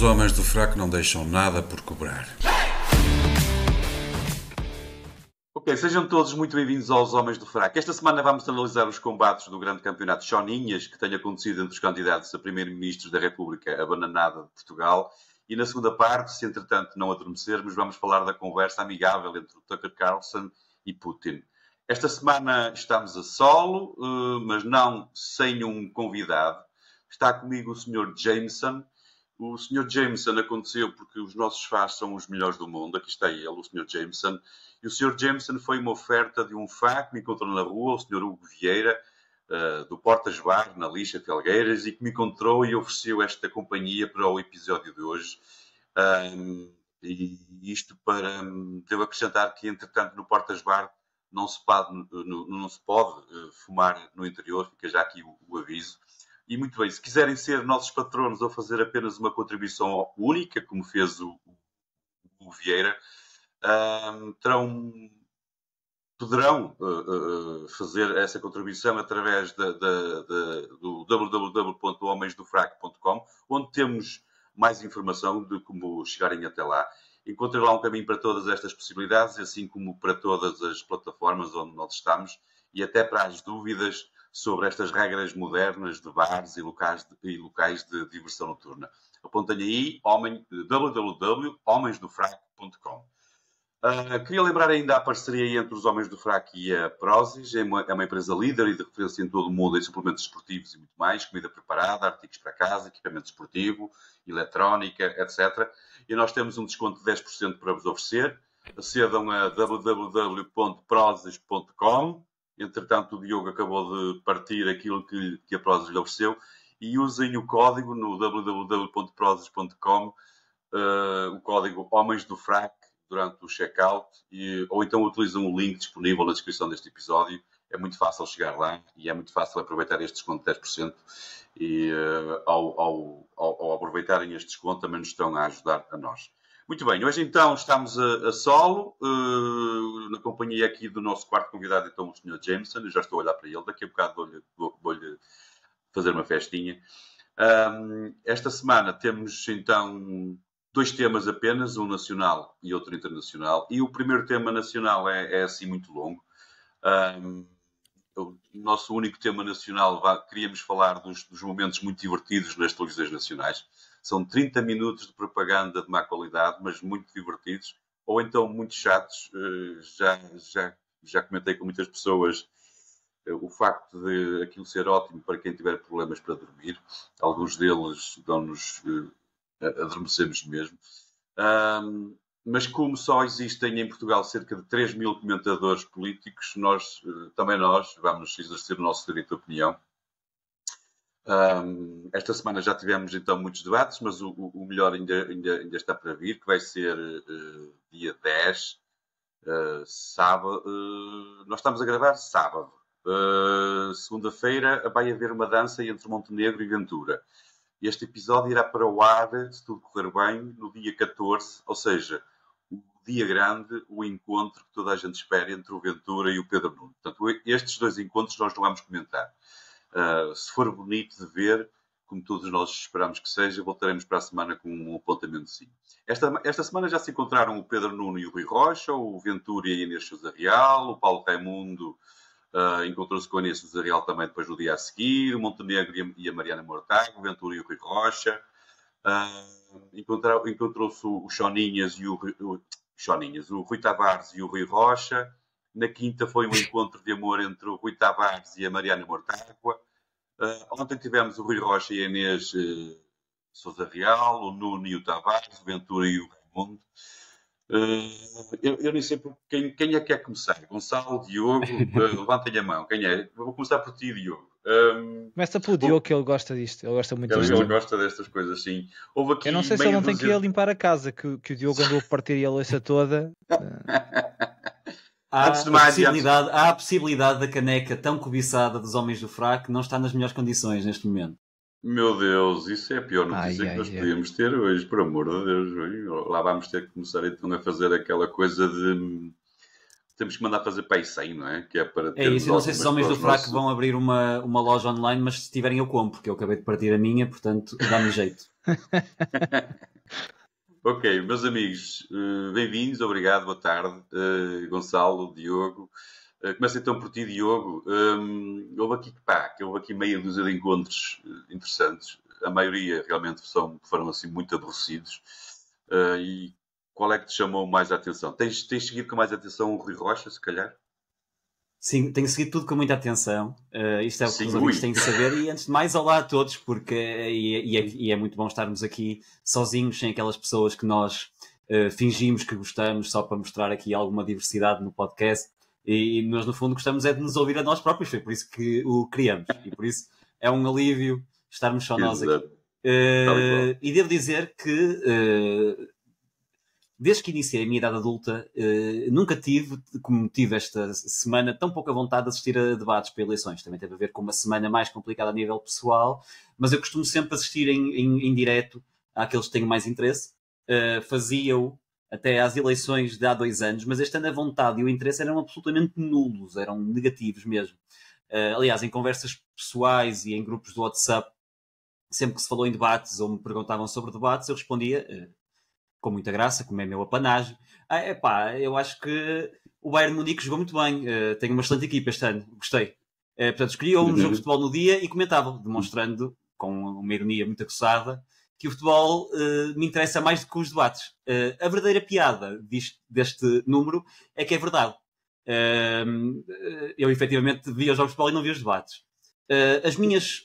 os homens do fraco não deixam nada por cobrar. Ok, sejam todos muito bem-vindos aos Homens do Fraco. Esta semana vamos analisar os combates do grande campeonato Choninhas que tem acontecido entre os candidatos a primeiro-ministro da República, a Bananada de Portugal. E na segunda parte, se entretanto não adormecermos, vamos falar da conversa amigável entre o Tucker Carlson e Putin. Esta semana estamos a solo, eh, mas não sem um convidado. Está comigo o Sr. Jameson, o Sr. Jameson aconteceu porque os nossos fás são os melhores do mundo. Aqui está ele, o Sr. Jameson. E o Sr. Jameson foi uma oferta de um fá que me encontrou na rua, o Sr. Hugo Vieira, uh, do Portas Bar, na Lixa Algueiras, e que me encontrou e ofereceu esta companhia para o episódio de hoje. Um, e isto para. Um, devo acrescentar que, entretanto, no Portas Bar não se pode, não, não se pode uh, fumar no interior, fica já aqui o, o aviso. E muito bem, se quiserem ser nossos patronos ou fazer apenas uma contribuição única, como fez o, o Vieira, um, terão, poderão uh, uh, fazer essa contribuição através do www.homensdofraco.com, onde temos mais informação de como chegarem até lá. Encontrei lá um caminho para todas estas possibilidades, assim como para todas as plataformas onde nós estamos e até para as dúvidas sobre estas regras modernas de bares e locais de, e locais de diversão noturna. Apontem aí homem, www.homensdofraco.com. Uh, ah, queria lembrar ainda a parceria entre os Homens do Fraco e a Prozis, é uma, é uma empresa líder e de referência em todo o mundo em suplementos esportivos e muito mais, comida preparada, artigos para casa, equipamento esportivo, eletrónica, etc. E nós temos um desconto de 10% para vos oferecer. Acedam a www.prozis.com Entretanto, o Diogo acabou de partir aquilo que, que a Prozis lhe ofereceu e usem o código no www.prozis.com, uh, eh, o código Homens do Frac, durante o checkout, ou então utilizam o link disponível na descrição deste episódio. É muito fácil chegar lá e é muito fácil aproveitar este desconto de 10%. E uh, ao, ao, ao, ao aproveitarem este desconto, também nos estão a ajudar a nós. Muito bem, hoje então estamos a, a solo, uh, na companhia aqui do nosso quarto convidado, então o Sr. Jameson, eu já estou a olhar para ele, daqui a bocado vou-lhe vou, vou fazer uma festinha. Um, esta semana temos então dois temas apenas, um nacional e outro internacional, e o primeiro tema nacional é, é assim muito longo. Um, o nosso único tema nacional, queríamos falar dos, dos momentos muito divertidos nas televisões nacionais. São 30 minutos de propaganda de má qualidade, mas muito divertidos, ou então muito chatos. Eh, já, já, já comentei com muitas pessoas eh, o facto de aquilo ser ótimo para quem tiver problemas para dormir. Alguns deles dão-nos. Eh, adormecemos mesmo. Um, mas como só existem em Portugal cerca de 3 mil comentadores políticos, nós, também nós, vamos exercer o nosso direito de opinião um, esta semana já tivemos então muitos debates, mas o, o melhor ainda, ainda, ainda, está para vir, que vai ser uh, dia 10, uh, eh, sábado. Uh, nós estamos a gravar sábado. Segunda-feira vai haver uma dança entre Montenegro e Ventura. Este episódio irá para o ar, se tudo correr bem, no dia 14, ou seja, o dia grande, o encontro que toda a gente espera entre o Ventura e o Pedro Nuno. Portanto, estes dois encontros nós não vamos comentar ah, se for bonito de ver, como todos nós esperamos que seja, voltaremos para a semana com um apontamento sim. Esta, esta semana já se encontraram o Pedro Nuno e o Rui Rocha, o Ventura e a Inês Sousa Real, o Paulo Raimundo uh, encontrou-se com a Inês Sousa Real também depois do dia a seguir, o Montenegro e a, e a Mariana Mortago, o Ventura e o Rui Rocha. Uh, encontrou-se o Choninhas e o, o Choninhas, o Rui Tavares e o Rui Rocha. Na quinta foi um encontro de amor entre o Rui Tavares e a Mariana Mortágua. Uh, ontem tivemos o Rui Rocha e a Inês uh, eh, Souza Real, o Nuno e o Tavares, o Ventura e o Raimundo. Uh, eu, eu, nem sei por quem, quem é que quer começar. Gonçalo, Diogo, uh, levantem a mão. Quem é? Vou começar por ti, Diogo. Um, Começa pelo Diogo, que ele gosta disto. Ele gosta muito ele, disto. Ele gosta destas coisas, sim. Houve aqui eu não sei se ele não tem que ir limpar a casa, que, que o Diogo andou a partir e a louça toda. Há antes de mais, a possibilidade, antes... há a possibilidade da caneca tão cobiçada dos homens do fraco não estar nas melhores condições neste momento. Meu Deus, isso é a pior notícia ai, que ai, nós ai. podíamos ter hoje, por amor de Deus. Lá vamos ter que começar então a fazer aquela coisa de temos que mandar fazer para 100, não é? Que é para É isso, eu não sei se os homens do fraco vão abrir uma, uma loja online, mas se tiverem eu compro, porque eu acabei de partir a minha, portanto dá-me jeito. Ok, meus amigos, eh, bem-vindos, obrigado, boa tarde, eh, Gonçalo, Diogo. Eh, Começo então por ti, Diogo. Ehm, houve aqui, pá, houve aqui meia dúzia de encontros interessantes. A maioria realmente são, foram assim muito aborrecidos. E qual é que te chamou mais a atenção? Tens, tens seguido com mais atenção o Rui Rocha, se calhar? Sim, tenho seguido tudo com muita atenção. Uh, isto é o que Sim, os amigos têm de saber. E antes de mais, olá a todos, porque eh, e, e, é, e é, muito bom estarmos aqui sozinhos, sem aquelas pessoas que nós uh, fingimos que gostamos, só para mostrar aqui alguma diversidade no podcast. E, e nós, no fundo, gostamos é de nos ouvir a nós próprios. Foi por isso que o criamos. E por isso é um alívio estarmos só nós aqui. Uh, e devo dizer que desde que iniciei a minha idade adulta, eh, nunca tive, como tive esta semana, tão pouca vontade de assistir a debates para eleições. Também teve a ver com uma semana mais complicada a nível pessoal, mas eu costumo sempre assistir em, em, em direto àqueles que tenho mais interesse. Eh, fazia-o até às eleições de há dois anos, mas este ano a vontade e o interesse eram absolutamente nulos, eram negativos mesmo. Eh, aliás, em conversas pessoais e em grupos do WhatsApp, sempre que se falou em debates ou me perguntavam sobre debates, eu respondia com muita graça, como é meu apanagem. Ah, epá, eu acho que o Bayern Munique jogou muito bem, uh, tem uma excelente equipa este ano, gostei. Uh, portanto, escolhiam um uhum. jogo de futebol no dia e comentavam, demonstrando, com uma ironia muito acusada, que o futebol uh, me interessa mais do que os debates. Uh, a verdadeira piada disto, deste número é que é verdade. eu efetivamente via os jogos de futebol e não via os debates. as minhas,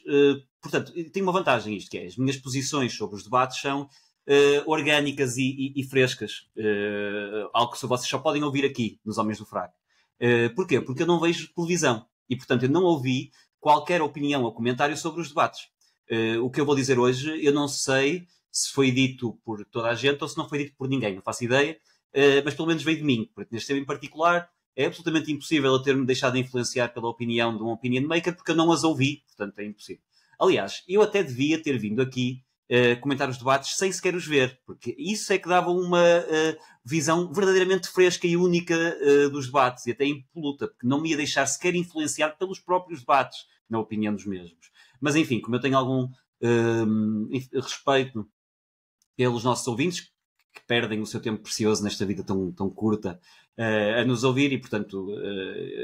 portanto, tem uma vantagem isto que é, as minhas posições sobre os debates são uh, orgânicas e, e, e frescas. Uh, algo que vocês só podem ouvir aqui, nos Homens do Fraco. Uh, porquê? Porque eu não vejo televisão. E, portanto, eu não ouvi qualquer opinião ou comentário sobre os debates. Uh, o que eu vou dizer hoje, eu não sei se foi dito por toda a gente ou se não foi dito por ninguém, não faço ideia, uh, mas pelo menos veio de mim, porque neste tema em particular é absolutamente impossível eu ter-me deixado influenciar pela opinião de um opinion maker, porque eu não as ouvi, portanto é impossível. Aliás, eu até devia ter vindo aqui eh, comentar os debates sem sequer os ver, porque isso é que dava uma uh, visão verdadeiramente fresca e única uh, dos debates, e até impoluta, porque não me ia deixar sequer influenciar pelos próprios debates, na opinião dos mesmos. Mas enfim, como eu tenho algum respeito pelos nossos ouvintes, que perdem o seu tempo precioso nesta vida tão, tão curta a nos ouvir, e portanto,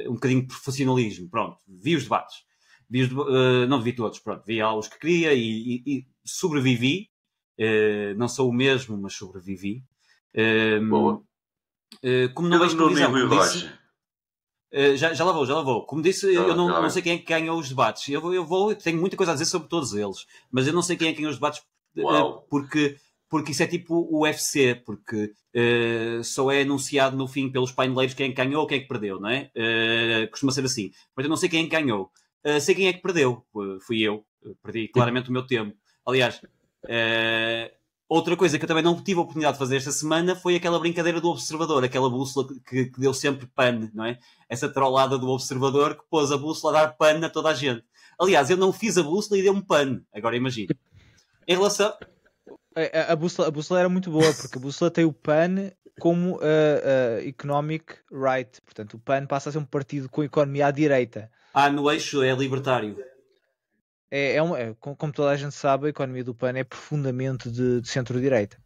um bocadinho de profissionalismo. Pronto, vi os debates vi uh, eh, não vi todos, pronto, vi aos que queria e, e, e sobrevivi. Uh, não sou o mesmo, mas sobrevivi. Uh, Boa. Eh, como não eu é vejo televisão, como disse, já, já lá vou, já lá vou. Como disse, eu, eu não, não, sei quem é que ganhou os debates. Eu, eu vou, tenho muita coisa a dizer sobre todos eles, mas eu não sei quem é que ganhou os debates Uau. porque porque isso é tipo o UFC, porque uh, só é anunciado no fim pelos paineleiros quem é ganhou ou quem é que perdeu, não é? Uh, costuma ser assim. Mas eu não sei quem é ganhou. Uh, sei quem é que perdeu. Uh, fui eu. Ah, perdi claramente o meu tempo. Aliás, outra coisa que eu também não tive a oportunidade de fazer esta semana foi aquela brincadeira do observador, aquela bússola que, que deu sempre pan, não é? Essa trollada do observador que pôs a bússola a dar pan a toda a gente. Aliás, eu não fiz a bússola e deu-me pan. Agora imagina. Em relação. A, é, é, a, bússola, a bússola era muito boa, porque a bússola tem o PAN como uh, uh, Economic Right. Portanto, o PAN passa a ser um partido com economia à direita. Ah, no eixo é libertário. É, é, é, como toda a gente sabe, a economia do PAN é profundamente de, de centro-direita.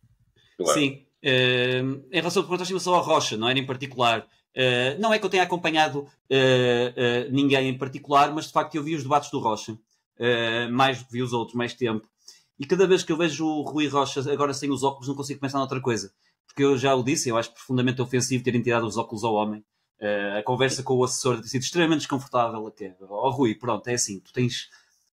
Claro. Sim. Uh, em relação ao em só à Rocha, não era é? em particular. Uh, não é que eu tenha acompanhado uh, ninguém em particular, mas de facto eu vi os debates do Rocha, mais do que vi os outros, mais tempo. E cada vez que eu vejo o Rui Rocha agora sem os óculos, não consigo pensar noutra coisa. Porque eu já o disse, eu acho profundamente ofensivo terem tirado os óculos ao homem. Eh, a conversa com o assessor tem sido extremamente desconfortável até. oh, Rui, pronto, é assim, tu tens,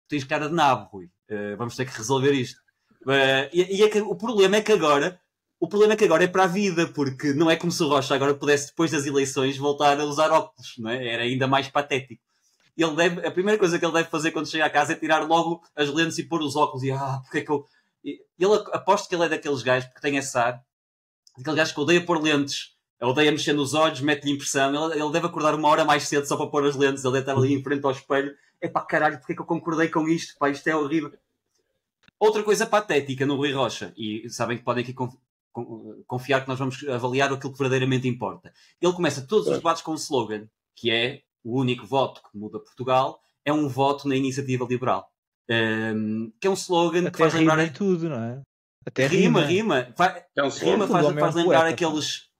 tu tens cara de nabo, Rui. Uh, vamos ter que resolver isto. Uh, e, e é que, o problema é que agora o problema é que agora é para a vida, porque não é como se o Rocha agora pudesse, depois das eleições, voltar a usar óculos, não é? Era ainda mais patético. Ele deve, a primeira coisa que ele deve fazer quando chega a casa é tirar logo as lentes e pôr os óculos. E ah, porque é que eu. Ele aposto que ele é daqueles gajos, porque tem essa ar, daqueles gajos que odeia pôr lentes ele odeia mexer nos olhos, mete-lhe impressão. Ele, ele, deve acordar uma hora mais cedo só para pôr as lentes. Ele deve estar ali em frente ao espelho. É pá, caralho, porque é que eu concordei com isto? Pá, isto é horrível. Outra coisa patética no Rui Rocha, e sabem que podem aqui confiar que nós vamos avaliar aquilo que verdadeiramente importa. Ele começa todos os debates com um slogan, que é o único voto que muda Portugal é um voto na iniciativa liberal. Um, que é um slogan Até que faz lembrar. Rima tudo, não é? Até rima, rima. é um slogan, rima faz, faz lembrar aqueles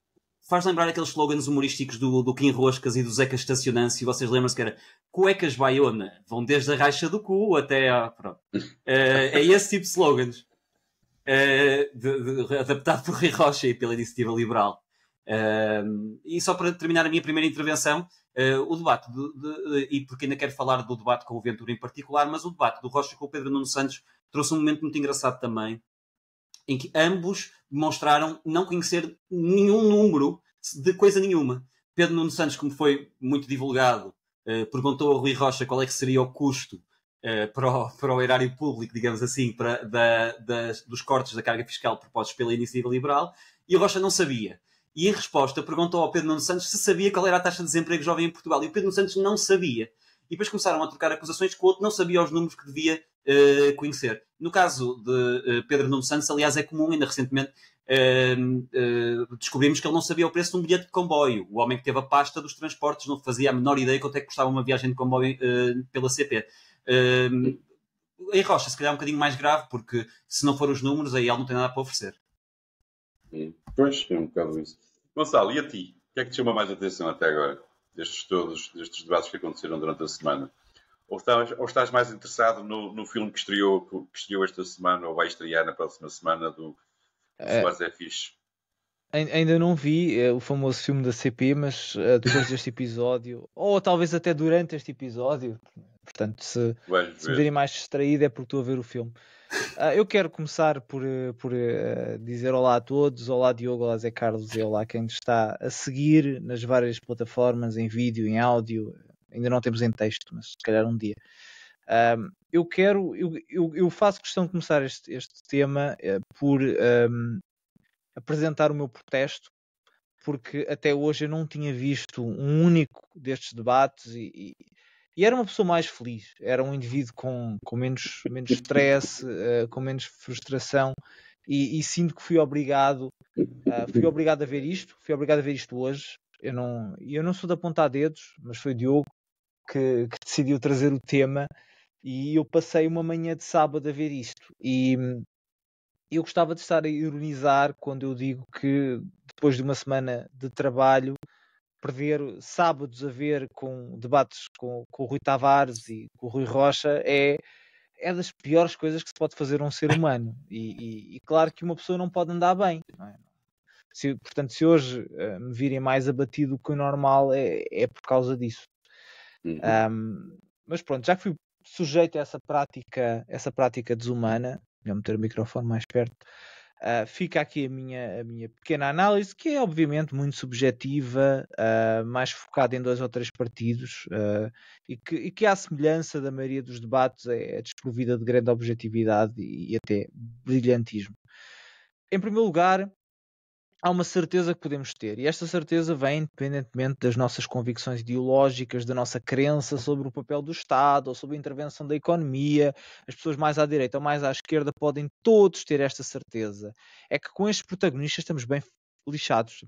faz lembrar aqueles slogans humorísticos do, do Kim Roscas e do Zeca se vocês lembram-se que era cuecas baiona, vão desde a raixa do cu até a... Pronto. Uh, é esse tipo de slogans. Uh, de, de, adaptado por Rui Rocha e pela iniciativa liberal. Uh, e só para terminar a minha primeira intervenção, uh, o debate, de, e porque ainda quero falar do debate com o Ventura em particular, mas o debate do Rocha com o Pedro Nuno Santos trouxe um momento muito engraçado também, em que ambos demonstraram não conhecer nenhum número de coisa nenhuma. Pedro Nuno Santos, como foi muito divulgado, eh, perguntou a Rui Rocha qual é que seria o custo eh, para, o, para o erário público, digamos assim, para, da, das, dos cortes da carga fiscal propostos pela Iniciativa Liberal, e Rocha não sabia. E em resposta perguntou ao Pedro Nuno Santos se sabia qual era a taxa de desemprego jovem em Portugal, e o Pedro Nuno Santos não sabia. E depois começaram a trocar acusações que o outro não sabia os números que devia uh, conhecer. No caso de uh, Pedro Nuno Santos, aliás, é comum, ainda recentemente uh, descobrimos que ele não sabia o preço de um bilhete de comboio. O homem que teve a pasta dos transportes não fazia a menor ideia quanto é que custava uma viagem de comboio pela CP. Ehm, em Rocha, se calhar é um bocadinho mais grave, porque se não for os números, aí ele não tem nada para oferecer. É, pois, é um bocado isso. Gonçalo, e a ti? O que é que te chama mais atenção até agora? Destes todos, destes debates que aconteceram durante a semana? Ou estás, ou estás mais interessado no, no filme que estreou, que estreou esta semana ou vai estrear na próxima semana do, do é. é Fixe? Ainda não vi é o famoso filme da CP, mas eh, depois deste episódio, ou talvez até durante este episódio, portanto, se, se me virem mais distraído é porque estou a ver o filme. Ah, eu quero começar por, eh, por eh, dizer olá a todos, olá Diogo, olá Zé Carlos e olá quem está a seguir nas várias plataformas, em vídeo, em áudio, ainda não temos em texto, mas se calhar um dia. Um, eu quero, eu, eu, eu, faço questão de começar este, este tema uh, por um, apresentar o meu protesto, porque até hoje eu não tinha visto um único destes debates e, e, e era uma pessoa mais feliz, era um indivíduo com, com menos, menos stress, uh, com menos frustração. E, e, sinto que fui obrigado uh, fui obrigado a ver isto fui obrigado a ver isto hoje eu não eu não sou de apontar dedos mas foi Diogo que, que decidiu trazer o tema e eu passei uma manhã de sábado a ver isto. E hum, eu gostava de estar a ironizar quando eu digo que depois de uma semana de trabalho, perder sábados a ver com debates com, com o Rui Tavares e com o Rui Rocha é, é das piores coisas que se pode fazer a um ser humano. E, e, e claro que uma pessoa não pode andar bem. É? Se, portanto, se hoje uh, me virem mais abatido que o normal, é, é por causa disso. Uhum. Um, mas pronto, já que fui sujeito a essa prática, essa prática desumana, vou meter o microfone mais perto, uh, fica aqui a minha, a minha pequena análise, que é obviamente muito subjetiva, uh, mais focada em dois ou três partidos, uh, e, que, a à semelhança da maioria dos debates é, é desprovida de grande objetividade e, e até brilhantismo. Em primeiro lugar, há uma certeza que podemos ter, e esta certeza vem independentemente das nossas convicções ideológicas, da nossa crença sobre o papel do Estado ou sobre a intervenção da economia. As pessoas mais à direita ou mais à esquerda podem todos ter esta certeza. É que com estes protagonistas estamos bem lixados.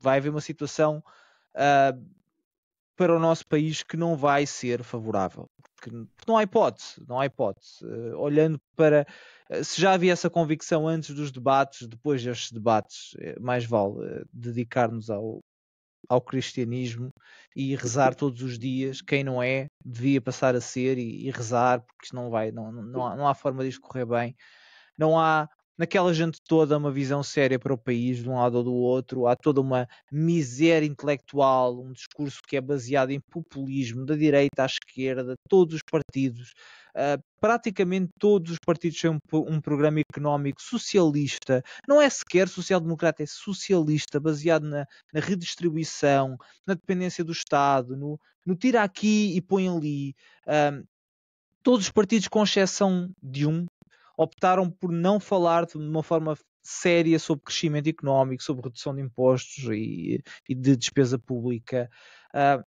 Vai haver uma situação uh, para o nosso país que não vai ser favorável. Porque não há hipótese, não há hipótese. Uh, olhando para. Eh, se já havia essa convicção antes dos debates, depois destes debates, eh, mais vale dedicar-nos ao, ao cristianismo e rezar todos os dias. Quem não é, devia passar a ser e, e rezar, porque isto não vai, não, não, não, há, não há forma de correr bem. Não há naquela gente toda uma visão séria para o país, de um lado ou do outro, há toda uma miséria intelectual, um discurso que é baseado em populismo, da direita à esquerda, todos os partidos, Uh, praticamente todos os partidos têm um, um, programa económico socialista, não é sequer social-democrata, é socialista, baseado na, na, redistribuição, na dependência do Estado, no, no tira aqui e põe ali. Uh, todos os partidos, com exceção de um, optaram por não falar de uma forma séria sobre crescimento económico, sobre redução de impostos e, e de despesa pública. Uh,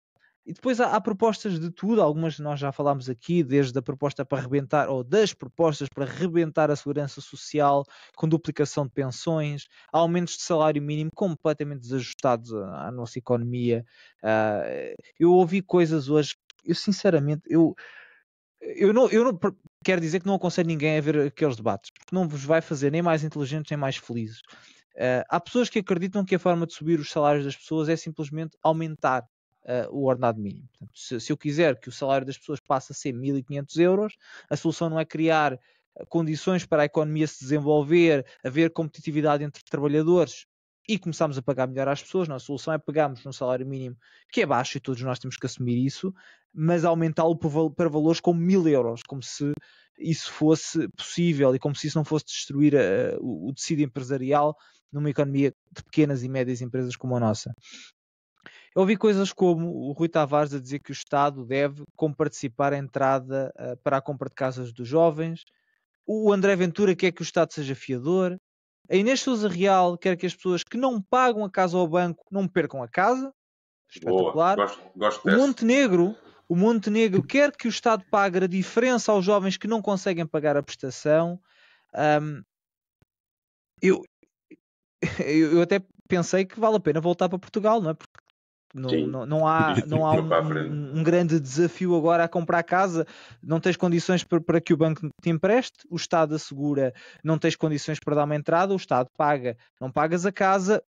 e depois há, há, propostas de tudo, algumas nós já falámos aqui, desde a proposta para rebentar, ou das propostas para rebentar a segurança social, com duplicação de pensões, aumentos de salário mínimo completamente desajustados à, à nossa economia. Uh, eu ouvi coisas hoje, eu sinceramente, eu, eu não, eu não quero dizer que não aconselho ninguém a ver aqueles debates, porque não vos vai fazer nem mais inteligentes nem mais felizes. Uh, há pessoas que acreditam que a forma de subir os salários das pessoas é simplesmente aumentar uh, o ordenado mínimo. Portanto, se, se, eu quiser que o salário das pessoas passe a ser 1.500 euros, a solução não é criar eh, condições para a economia se desenvolver, haver competitividade entre trabalhadores, e começámos a pagar melhor às pessoas. Não, a solução é pegarmos num salário mínimo que é baixo e todos nós temos que assumir isso, mas aumentá-lo para valores como mil euros, como se isso fosse possível e como se isso não fosse destruir a, eh, o, o tecido empresarial numa economia de pequenas e médias empresas como a nossa. Eu ouvi coisas como o Rui Tavares a dizer que o Estado deve comparticipar a entrada uh, para a compra de casas dos jovens, o André Ventura quer que o Estado seja fiador, a Inês Souza Real quer que as pessoas que não pagam a casa ao banco não percam a casa. Espetacular. Boa, gosto, gosto o Montenegro, o Montenegro quer que o Estado pague a diferença aos jovens que não conseguem pagar a prestação. Um, eu, eu até pensei que vale a pena voltar para Portugal, não é? Porque não, não, não, há, não há um, um, grande desafio agora a comprar casa, não tens condições para, para que o banco te empreste, o Estado assegura, não tens condições para dar uma entrada, o Estado paga, não pagas a casa,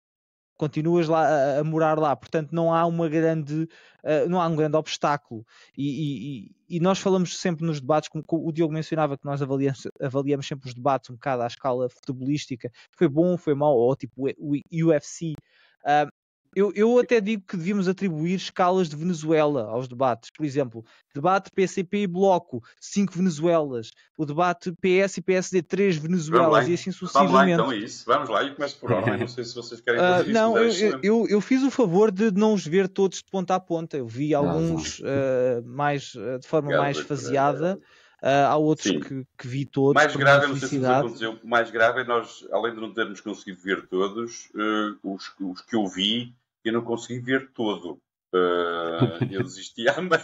continuas lá a, a morar lá, portanto não há uma grande, uh, não há um grande obstáculo e, e, e nós falamos sempre nos debates, como o Diogo mencionava que nós avaliamos, avaliamos sempre os debates um bocado à escala futebolística, foi bom, foi mau, ou tipo o UFC, uh, ah, eu, eu até digo que devíamos atribuir escalas de Venezuela aos debates. Por exemplo, debate PCP e Bloco, 5 Venezuelas. O debate PS e PSD, 3 Venezuelas. E assim sucessivamente. Vamos lá então, isso. Vamos lá e começo por ordem. Não sei se vocês querem ah, fazer uh, isso. Não, eu, eu, eu, fiz o favor de não os ver todos de ponta a ponta. Eu vi ah, alguns uh, mais, de forma Obrigado, mais faseada. Uh, há outros que, que, vi todos. Mais grave, não sei se aconteceu, mais grave é nós, além de não termos conseguido ver todos, uh, os, os, que eu vi eu não consegui ver todo. Uh, eu desisti à meio.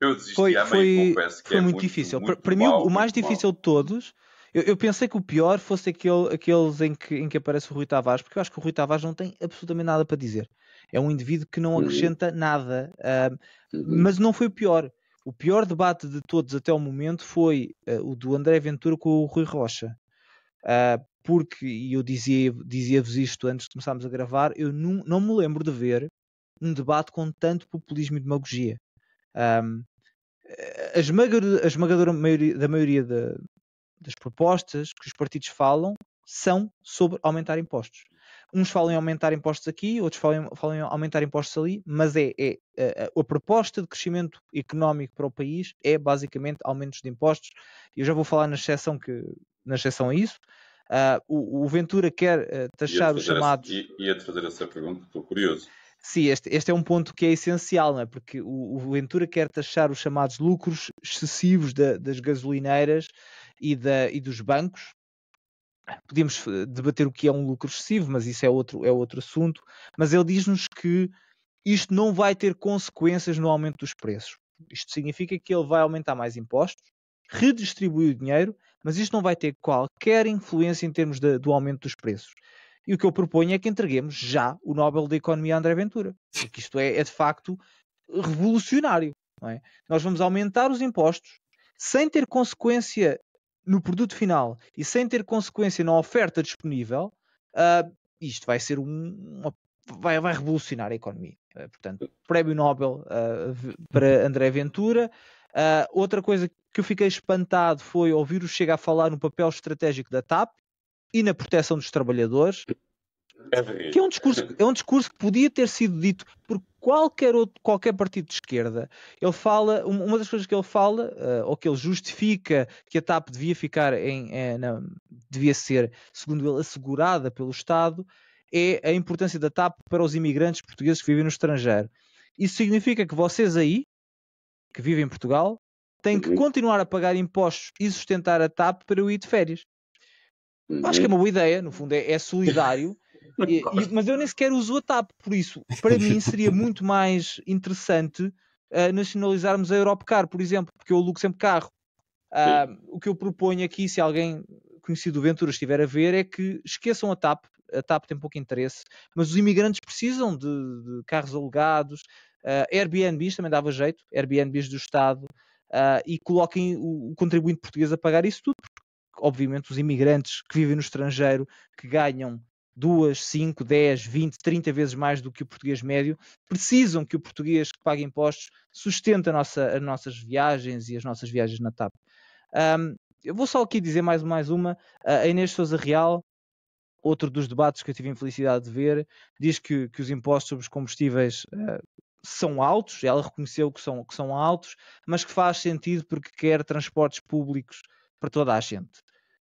Eu desisti foi, à meio, foi, confesso que foi é muito, muito difícil. Muito para mal, mim, o mais difícil mal. de todos. Eu, eu, pensei que o pior fosse aquele, aqueles em que, em que aparece o Rui Tavares, porque eu acho que o Rui Tavares não tem absolutamente nada para dizer. É um indivíduo que não uhum. acrescenta nada. Uh, mas não foi o pior. O pior debate de todos até o momento foi uh, o do André Ventura com o Rui Rocha. Uh, porque, e eu dizia-vos dizia isto antes de começarmos a gravar, eu não, não me lembro de ver um debate com tanto populismo e demagogia. Um, a esmagadora, a esmagadora maioria, da maioria de, das propostas que os partidos falam são sobre aumentar impostos. Uns falam em aumentar impostos aqui, outros falam, falam em aumentar impostos ali, mas é, é a, é, é, a, proposta de crescimento económico para o país é basicamente aumentos de impostos. Eu já vou falar na exceção, que, na exceção a isso, Uh, o, o, Ventura quer uh, taxar os chamados. Essa, ia-te fazer essa pergunta, estou curioso. Sim, este, este, é um ponto que é essencial, não é? porque o, o Ventura quer taxar os chamados lucros excessivos da, das gasolineiras e, da, e dos bancos, podemos eh, debater o que é um lucro excessivo, mas isso é outro, é outro assunto. Mas ele diz-nos que isto não vai ter consequências no aumento dos preços. Isto significa que ele vai aumentar mais impostos, redistribui o dinheiro, mas isto não vai ter qualquer influência em termos de, do aumento dos preços. E o que eu proponho é que entreguemos já o Nobel da Economia a André Ventura, porque isto é, é de facto revolucionário. É? Nós vamos aumentar os impostos sem ter consequência no produto final e sem ter consequência na oferta disponível. Uh, isto vai ser um, uma Vai, vai, revolucionar a economia. Portanto, prémio Nobel uh, para André Ventura, Uh, outra coisa que eu fiquei espantado foi ouvir o Chega a falar no papel estratégico da TAP e na proteção dos trabalhadores. É que é um, discurso, é um discurso que podia ter sido dito por qualquer outro, qualquer partido de esquerda. Ele fala, uma das coisas que ele fala, uh, ou que ele justifica que a TAP devia ficar em, é, devia ser, segundo ele, assegurada pelo Estado, é a importância da TAP para os imigrantes portugueses que vivem no estrangeiro. Isso significa que vocês aí, que vive em Portugal tem que uhum. continuar a pagar impostos e sustentar a TAP para eu ir de férias. Uhum. Acho que é uhum. uma boa ideia, no fundo, é, é solidário. e, e, mas eu nem sequer uso a TAP, por isso, para mim seria muito mais interessante uh, nacionalizarmos a Europcar, por exemplo, porque eu alugo sempre carro. Uh, o que eu proponho aqui, se alguém conhecido do Ventura estiver a ver, é que esqueçam a TAP, a TAP tem pouco interesse, mas os imigrantes precisam de, de carros alugados, Uh, Airbnbs também dava jeito, Airbnbs do Estado, uh, e coloquem o, o, contribuinte português a pagar isso tudo, porque, obviamente, os imigrantes que vivem no estrangeiro, que ganham 2, 5, 10, 20, 30 vezes mais do que o português médio, precisam que o português que paga impostos sustente nossa, as nossas viagens e as nossas viagens na TAP. Um, eu vou só aqui dizer mais, mais uma, a Inês Souza Real, outro dos debates que eu tive a infelicidade de ver, diz que, que os impostos sobre os combustíveis uh, são altos, ela reconheceu que são, que são altos, mas que faz sentido porque quer transportes públicos para toda a gente.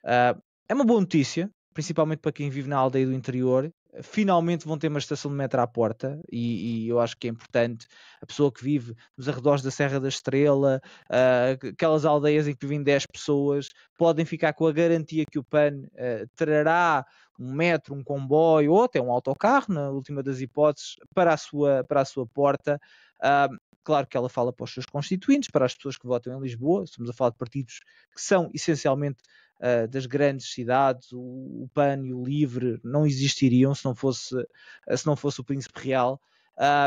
Uh, é uma boa notícia, principalmente para quem vive na aldeia do interior finalmente vão ter uma estação de metro à porta e, e, eu acho que é importante a pessoa que vive nos arredores da Serra da Estrela, uh, aquelas aldeias em que vivem 10 pessoas, podem ficar com a garantia que o PAN uh, trará um metro, um comboio ou até um autocarro, na última das hipóteses, para a sua, para a sua porta. Ah, Claro que ela fala para os seus constituintes, para as pessoas que votam em Lisboa, estamos a falar de partidos que são essencialmente uh, das grandes cidades, o, o, PAN e o LIVRE não existiriam se não fosse, ah, se não fosse o Príncipe Real.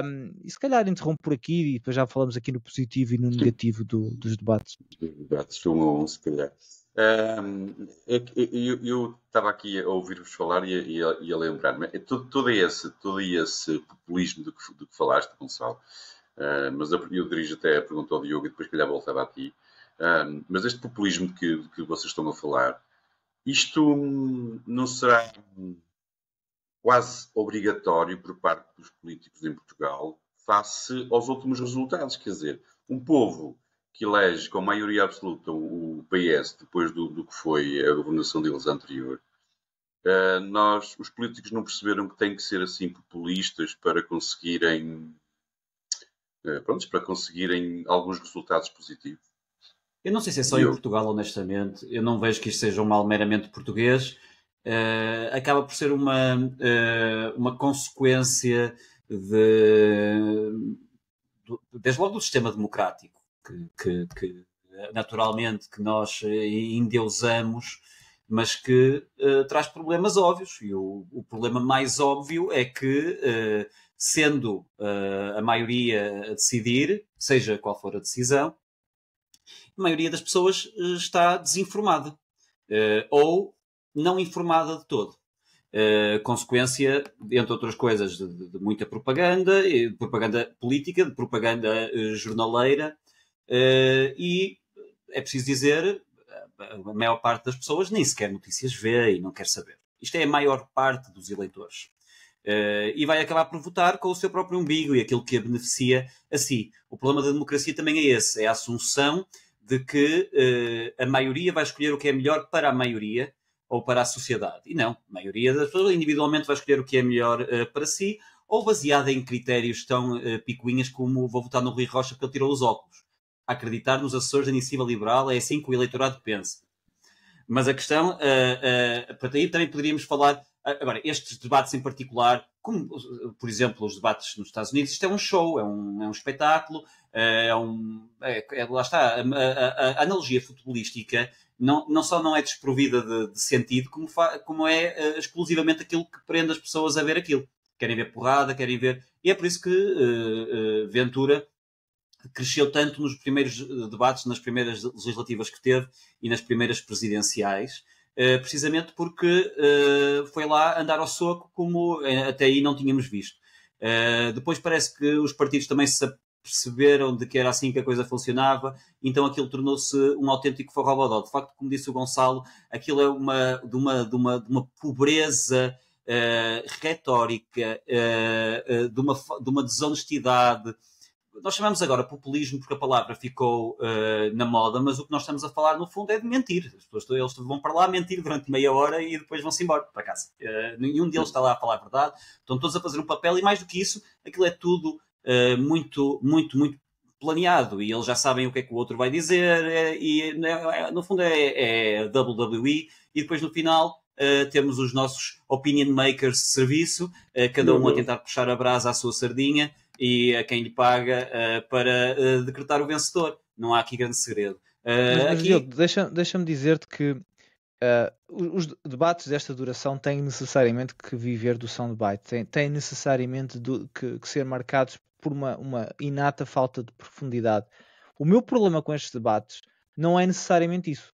Um, e se calhar interrompo por aqui e depois já falamos aqui no positivo e no negativo do, dos debates. Dos debates, um a um, se calhar. Um, é eu estava aqui a ouvir-vos falar e a, a lembrar-me. É, todo, todo, é esse, todo esse populismo do que, do que falaste, Gonçalo, ah, mas eu dirijo até a pergunta ao Diogo e depois, calhar, voltava a ti. Uh, mas este populismo de que, que vocês estão a falar, isto não será quase obrigatório por parte dos políticos em Portugal face aos últimos resultados? Quer dizer, um povo que elege com maioria absoluta o PS depois do, do que foi a governação deles anterior, uh, nós, os políticos não perceberam que têm que ser assim populistas para conseguirem eh, prontos, para conseguirem alguns resultados positivos. Eu não sei se é só em Portugal, honestamente. Eu não vejo que isto seja um mal meramente português. Uh, acaba por ser uma, uh, uma consequência de, do, desde logo do sistema democrático que, que, que naturalmente que nós endeusamos, mas que uh, traz problemas óbvios. E o, o, problema mais óbvio é que sendo uh, a maioria a decidir, seja qual for a decisão, a maioria das pessoas ah, está desinformada uh, ou não informada de todo. Uh, consequência, entre outras coisas, de, de, de muita propaganda, de propaganda política, de propaganda jornaleira, e é preciso dizer, a maior parte das pessoas nem sequer notícias vê e não quer saber. Isto é a maior parte dos eleitores. Uh, e vai acabar por votar com o seu próprio umbigo e aquilo que a beneficia a si. O problema da democracia também é esse: é a assunção de que uh, a maioria vai escolher o que é melhor para a maioria ou para a sociedade. E não, a maioria das pessoas individualmente vai escolher o que é melhor uh, para si ou baseada em critérios tão picuinhas como vou votar no Rui Rocha porque ele tirou os óculos. Acreditar nos assessores da iniciativa liberal é assim que o eleitorado pensa. Mas a questão, uh, uh, para aí também poderíamos falar ah, agora, estes debates em particular, como, por exemplo, os debates nos Estados Unidos, isto é um show, é um, é um espetáculo, ah, é um. É, é, lá está, a, a, a, analogia futebolística não, não só não é desprovida de, de sentido, como, fa, como é ah, exclusivamente aquilo que prende as pessoas a ver aquilo. Querem ver porrada, querem ver. E é por isso que uh, uh, Ventura cresceu tanto nos primeiros debates, nas primeiras legislativas que teve e nas primeiras presidenciais eh, precisamente porque eh, foi lá andar ao soco como eh, até aí não tínhamos visto. depois parece que os partidos também se perceberam de que era assim que a coisa funcionava, então aquilo tornou-se um autêntico forrobodó. De facto, como disse o Gonçalo, aquilo é uma, de, uma, de, uma, de uma pobreza uh, retórica, uh, uh, de, uma, de uma desonestidade, nós chamamos agora populismo porque a palavra ficou uh, na moda, mas o que nós estamos a falar no fundo é de mentir. As pessoas eles vão para lá mentir durante meia hora e depois vão-se embora para casa. Uh, nenhum deles está lá a falar a verdade, estão todos a fazer um papel e mais do que isso, aquilo é tudo uh, muito, muito, muito planeado e eles já sabem o que é que o outro vai dizer e né, é, no fundo é, é WWE e depois no final Uh, temos os nossos opinion makers de serviço, uh, cada um a tentar puxar a brasa à sua sardinha e a quem lhe paga uh, para uh, decretar o vencedor. Não há aqui grande segredo. Uh, aqui... deixa, deixa-me dizer-te que os debates desta duração têm necessariamente que viver do soundbite, têm, têm necessariamente do, que, que, ser marcados por uma, uma inata falta de profundidade. O meu problema com estes debates não é necessariamente isso.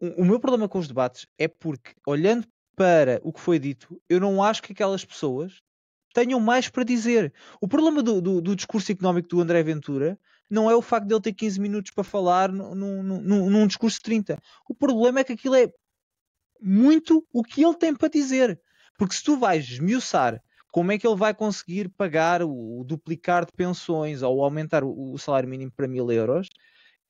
O, o meu problema com os debates é porque, olhando para o que foi dito, eu não acho que aquelas pessoas tenham mais para dizer. O problema do, do, do discurso económico do André Ventura não é o facto de ele ter 15 minutos para falar num, num, num, num discurso de 30. O problema é que aquilo é muito o que ele tem para dizer. Porque se tu vais esmiuçar como é que ele vai conseguir pagar o, o duplicar de pensões ou aumentar o, o salário mínimo para mil euros,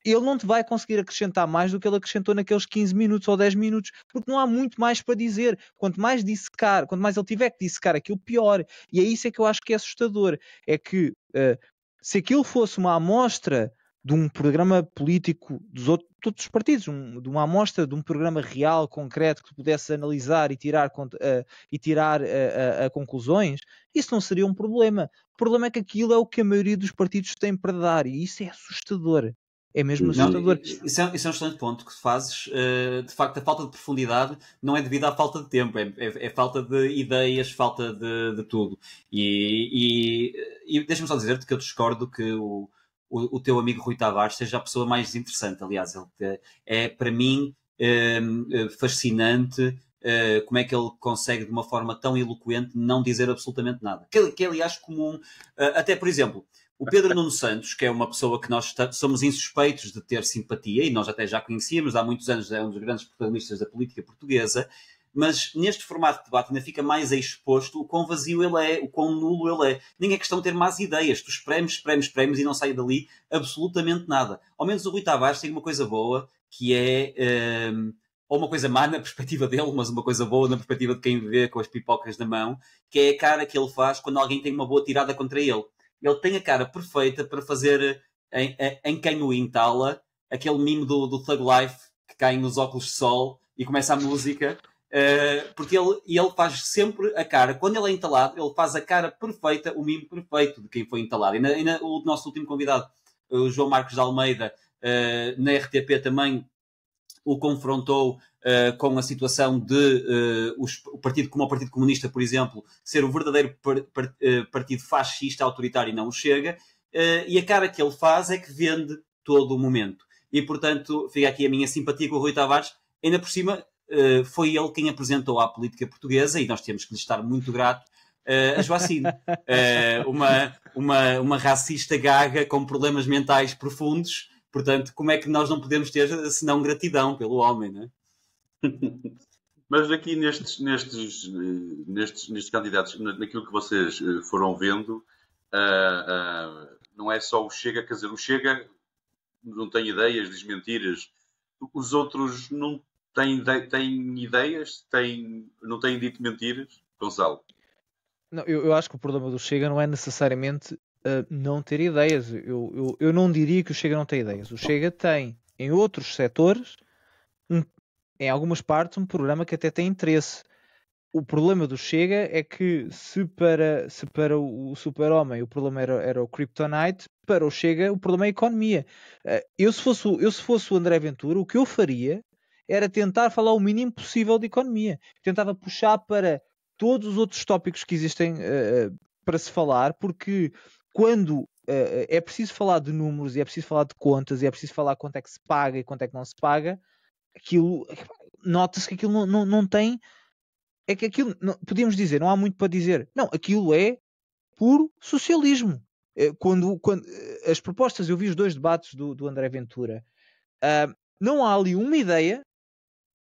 ele não te vai conseguir acrescentar mais do que ele acrescentou naqueles 15 minutos ou 10 minutos, porque não há muito mais para dizer. Quanto mais dissecar, quanto mais ele tiver que dissecar aquilo, pior. E é isso é que eu acho que é assustador. É que uh, se aquilo fosse uma amostra de um programa político dos outros, todos os partidos, um, de uma amostra de um programa real, concreto, que tu pudesse analisar e tirar, uh, e tirar uh, uh, conclusões, isso não seria um problema. O problema é que aquilo é o que a maioria dos partidos tem para dar e isso é assustador é mesmo assustador. Não, isso, é, isso, é, um excelente ponto que fazes. Eh, de facto, a falta de profundidade não é devido à falta de tempo, é, é, é falta de ideias, falta de, de tudo. E, e, e deixa-me só dizer-te que eu discordo que o, o, o, teu amigo Rui Tavares seja a pessoa mais interessante. Aliás, ele é, para mim, ehm, eh, fascinante Uh, como é que ele consegue, de uma forma tão eloquente, não dizer absolutamente nada. Que, que é, aliás, comum. Uh, até, por exemplo, o Pedro Nuno Santos, que é uma pessoa que nós somos insuspeitos de ter simpatia, e nós até já conhecíamos, há muitos anos é um dos grandes protagonistas da política portuguesa, mas neste formato de debate ainda fica mais exposto o quão vazio ele é, o quão nulo ele é. Nem é questão de ter más ideias, tu espremes, espremes, espremes e não sai dali absolutamente nada. Ao menos o Rui Tavares tem uma coisa boa, que é... Hum, ou uma coisa má na perspectiva dele, mas uma coisa boa na perspectiva de quem vê com as pipocas na mão, que é a cara que ele faz quando alguém tem uma boa tirada contra ele ele tem a cara perfeita para fazer eh, em, em, eh, em quem o entala aquele mimo do, do Thug Life que cai nos óculos de sol e começa a música. Uh, porque ele, ele faz sempre a cara, quando ele é entalado, ele faz a cara perfeita, o mimo perfeito de quem foi entalado. E, na, e na, o nosso último convidado, o João Marcos de Almeida, uh, na RTP também o confrontou uh, com a situação de uh, os, o partido, como o Partido Comunista, por exemplo, ser o verdadeiro par, par, eh, partido fascista autoritário e não o chega. e a cara que ele faz é que vende todo o momento. E, portanto, fica aqui a minha simpatia com o Rui Tavares. Ainda por cima, foi ele quem apresentou à política portuguesa, e nós temos que lhe estar muito grato, uh, a Joacine, uh, uma, uma, uma racista gaga com problemas mentais profundos, Portanto, como é que nós não podemos ter senão gratidão pelo homem, né? Mas aqui nestes, nestes, nestes, nestes candidatos, naquilo que vocês eh, foram vendo, uh, uh, não é só o Chega, quer dizer, o Chega não tem ideias, diz mentiras. Os outros não têm, têm ideias, têm, não têm dito mentiras, Gonçalo? Não, eu, eu acho que o problema do Chega não é necessariamente não ter ideias. Eu, eu, eu não diria que o Chega não tem ideias. O Chega tem, em outros setores, um, em algumas partes, um programa que até tem interesse. O problema do Chega é que se para, se para o super-homem o problema era, era o Kryptonite, para o Chega o problema é a economia. Uh, eu, se fosse, eu se fosse o André Ventura, o que eu faria era tentar falar o mínimo possível de economia. Tentava puxar para todos os outros tópicos que existem uh, para se falar, porque quando uh, é preciso falar de números e é preciso falar de contas e é preciso falar quanto é que se paga e quanto é que não se paga, aquilo nota-se que aquilo não, não, não tem. É que aquilo, não, podíamos dizer, não há muito para dizer. Não, aquilo é puro socialismo. Eh, quando, quando as propostas, eu vi os dois debates do, do André Ventura, uh, não há ali uma ideia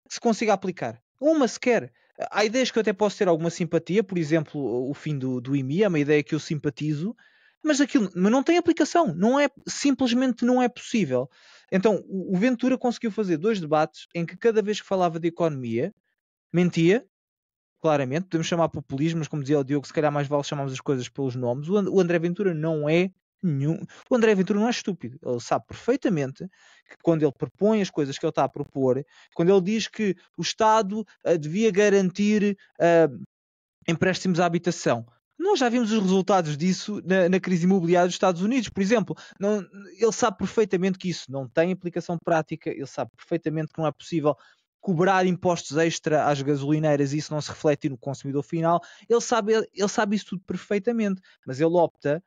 que se consiga aplicar. Uma sequer. Há ideias que eu até posso ter alguma simpatia, por exemplo, o fim do, do IMI é uma ideia que eu simpatizo, mas aquilo mas não tem aplicação, não é, simplesmente não é possível. Então, o Ventura conseguiu fazer dois debates em que cada vez que falava de economia, mentia, claramente, podemos chamar populismo, mas como dizia o Diogo, se calhar mais vale chamarmos as coisas pelos nomes. O André Ventura não é nenhum. O André Ventura não é estúpido. Ele sabe perfeitamente que quando ele propõe as coisas que ele está a propor, quando ele diz que o Estado eh, devia garantir uh, empréstimos à habitação, nós já vimos os resultados disso na, na, crise imobiliária dos Estados Unidos, por exemplo. Não, ele sabe perfeitamente que isso não tem aplicação prática, ele sabe perfeitamente que não é possível cobrar impostos extra às gasolineiras e isso não se reflete no consumidor final. Ele sabe, ele, sabe isso tudo perfeitamente, mas ele opta,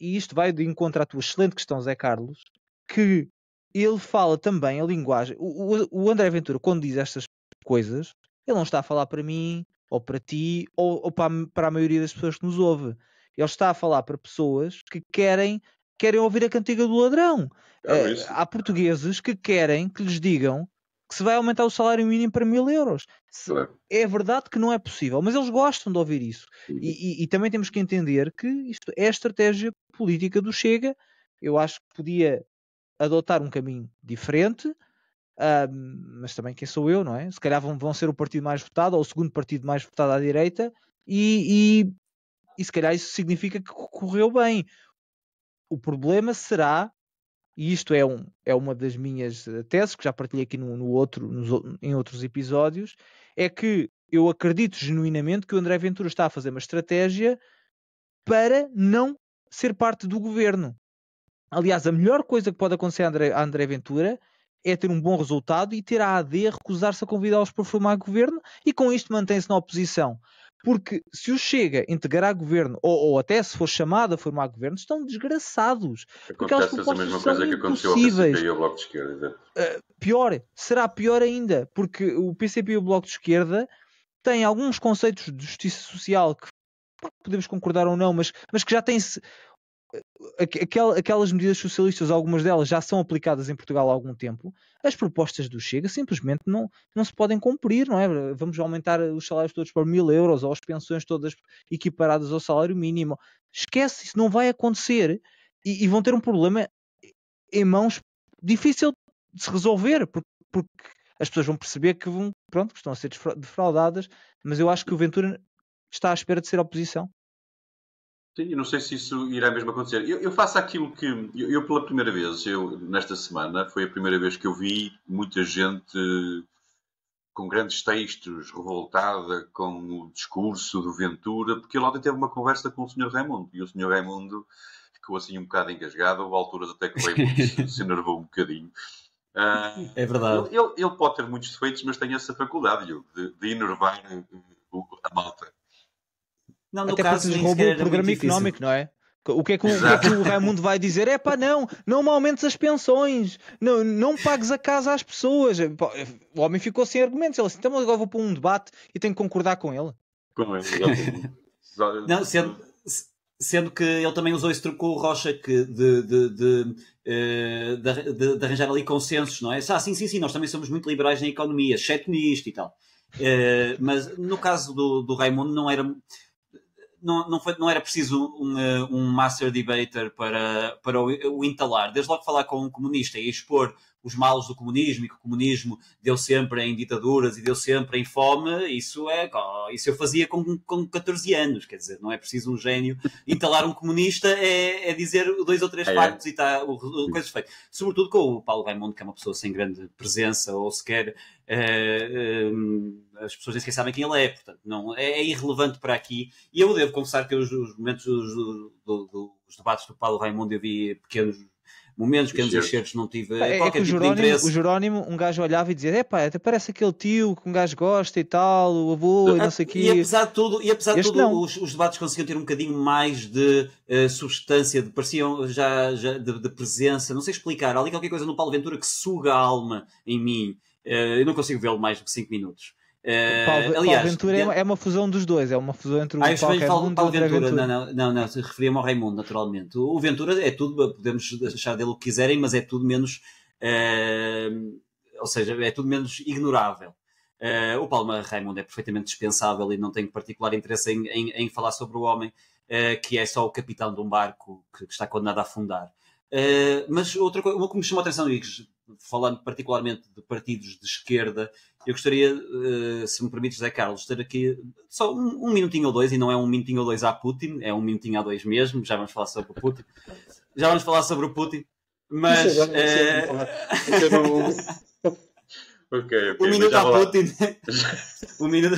e isto vai de encontro à tua excelente questão, Zé Carlos, que ele fala também a linguagem. O, o, o André Ventura, quando diz estas coisas, ele não está a falar para mim, ou para ti, ou, ou para, a, para, a, maioria das pessoas que nos ouve. Ele está a falar para pessoas que querem, querem ouvir a cantiga do ladrão. É, eh, há portugueses que querem que lhes digam que se vai aumentar o salário mínimo para mil euros. Se, É verdade que não é possível, mas eles gostam de ouvir isso. Uhum. E, e, e, também temos que entender que isto é a estratégia política do Chega. Eu acho que podia adotar um caminho diferente, um, mas também quem sou eu, não é? Se calhar vão, vão, ser o partido mais votado ou o segundo partido mais votado à direita, e, e, e se calhar isso significa que correu bem. O problema será, e isto é, um, é uma das minhas eh, teses que já partilhei aqui no, no outro, nos, em outros episódios, é que eu acredito genuinamente que o André Ventura está a fazer uma estratégia para não ser parte do governo. Aliás, a melhor coisa que pode acontecer a André, a André Ventura é ter um bom resultado e ter a AD recusar-se a convidá-los para formar governo e com isto mantém-se na oposição. Porque se o Chega integrar governo, ou, ou, até se for chamado a formar governo, estão desgraçados. Acontece porque elas propostas a mesma coisa são que aconteceu impossíveis. ao PCP e ao Bloco de Esquerda. Uh, pior, será pior ainda, porque o PCP e o Bloco de Esquerda têm alguns conceitos de justiça social que podemos concordar ou não, mas, mas que já têm aquelas medidas socialistas, algumas delas já são aplicadas em Portugal há algum tempo, as propostas do Chega simplesmente não, não se podem cumprir, não é? Vamos aumentar os salários todos por mil euros ou as pensões todas equiparadas ao salário mínimo. Esquece, isso não vai acontecer e, e vão ter um problema em mãos difícil de se resolver, porque, porque as pessoas vão perceber que vão, pronto, que estão a ser defraudadas, mas eu acho que o Ventura está à espera de ser oposição Sim, eu não sei se isso irá mesmo acontecer. Eu, eu faço aquilo que. Eu, eu, pela primeira vez, eu, nesta semana, foi a primeira vez que eu vi muita gente eh, com grandes textos, revoltada com o discurso do Ventura, porque ele ontem teve uma conversa com o Sr. Raimundo e o Sr. Raimundo ficou assim um bocado engasgado, houve alturas até que o Raimundo se, se enervou um bocadinho. Uh, é verdade. Ele, ele, ele, pode ter muitos defeitos, mas tem essa faculdade, Hugo, de, de enervar eh, a malta. Não, no Até caso porque roubou o é programa económico, não é? O que, é que o, o que é que o, Raimundo vai dizer? É pá, não, não aumentes as pensões, não, não pagues a casa às pessoas. O homem ficou sem argumentos. Ele disse: então agora vou para um debate e tenho que concordar com ele. Com ele, não, sendo, sendo que ele também usou esse truque com o Rocha que de, de, de, eh, de, de arranjar ali consensos, não é? Ah, sim, sim, sim, nós também somos muito liberais na economia, exceto nisto e tal. Eh, mas no caso do, do Raimundo, não era não, não, foi, não era preciso um, eh, um master debater para, para o, o entalar. Desde logo falar com um comunista e expor os males do comunismo e que o comunismo deu sempre em ditaduras e deu sempre em fome, isso é isso eu fazia com, com 14 anos, quer dizer, não é preciso um gênio. Entalar um comunista é, é dizer dois ou três é, é. factos é. e está o, o coisas feito Sobretudo com o Paulo Raimundo, que é uma pessoa sem grande presença ou sequer. Uh, as pessoas nem sequer sabem quem ele é, portanto, não, é, é, irrelevante para aqui. E eu devo confessar que os, os momentos dos, do, do, debates do Paulo Raimundo eu vi pequenos momentos, pequenos excertos, não tive é, qualquer é tipo Jerónimo, de interesse. O Jerónimo, um gajo olhava e dizia: é pá, até parece aquele tio que um gajo gosta e tal, o avô e não sei o quê. E apesar de tudo, e apesar de tudo os, os, debates conseguiam ter um bocadinho mais de uh, substância, de, pareciam já, já de, de, presença, não sei explicar. ali qualquer coisa no Paulo Ventura que suga a alma em mim. Eh, eu não consigo vê-lo mais do que 5 minutos. Eh, Paulo, aliás, Paulo Ventura é, é, uma fusão dos dois, é uma fusão entre o Paulo, Paulo, Paulo, Paulo Ventura. Ventura. Não, não, não, não referia-me ao Raimundo, naturalmente. O Ventura é tudo, podemos achar dele o que quiserem, mas é tudo menos, uh, ou seja, é tudo menos ignorável. Uh, o Palma Raimundo é perfeitamente dispensável e não tenho particular interesse em, em, em falar sobre o homem, que é só o capitão de um barco que, que está condenado a afundar. mas outra coisa, uma que me chamou a atenção, e falando particularmente de partidos de esquerda, eu gostaria, eh, se me permites, Zé Carlos, ter aqui só um, um, minutinho ou dois, e não é um minutinho ou dois a Putin, é um minutinho a dois mesmo, já vamos falar sobre o Putin. Já vamos falar sobre o Putin, é mas... já, é... Ok, O minuto a Putin. Né? o minuto...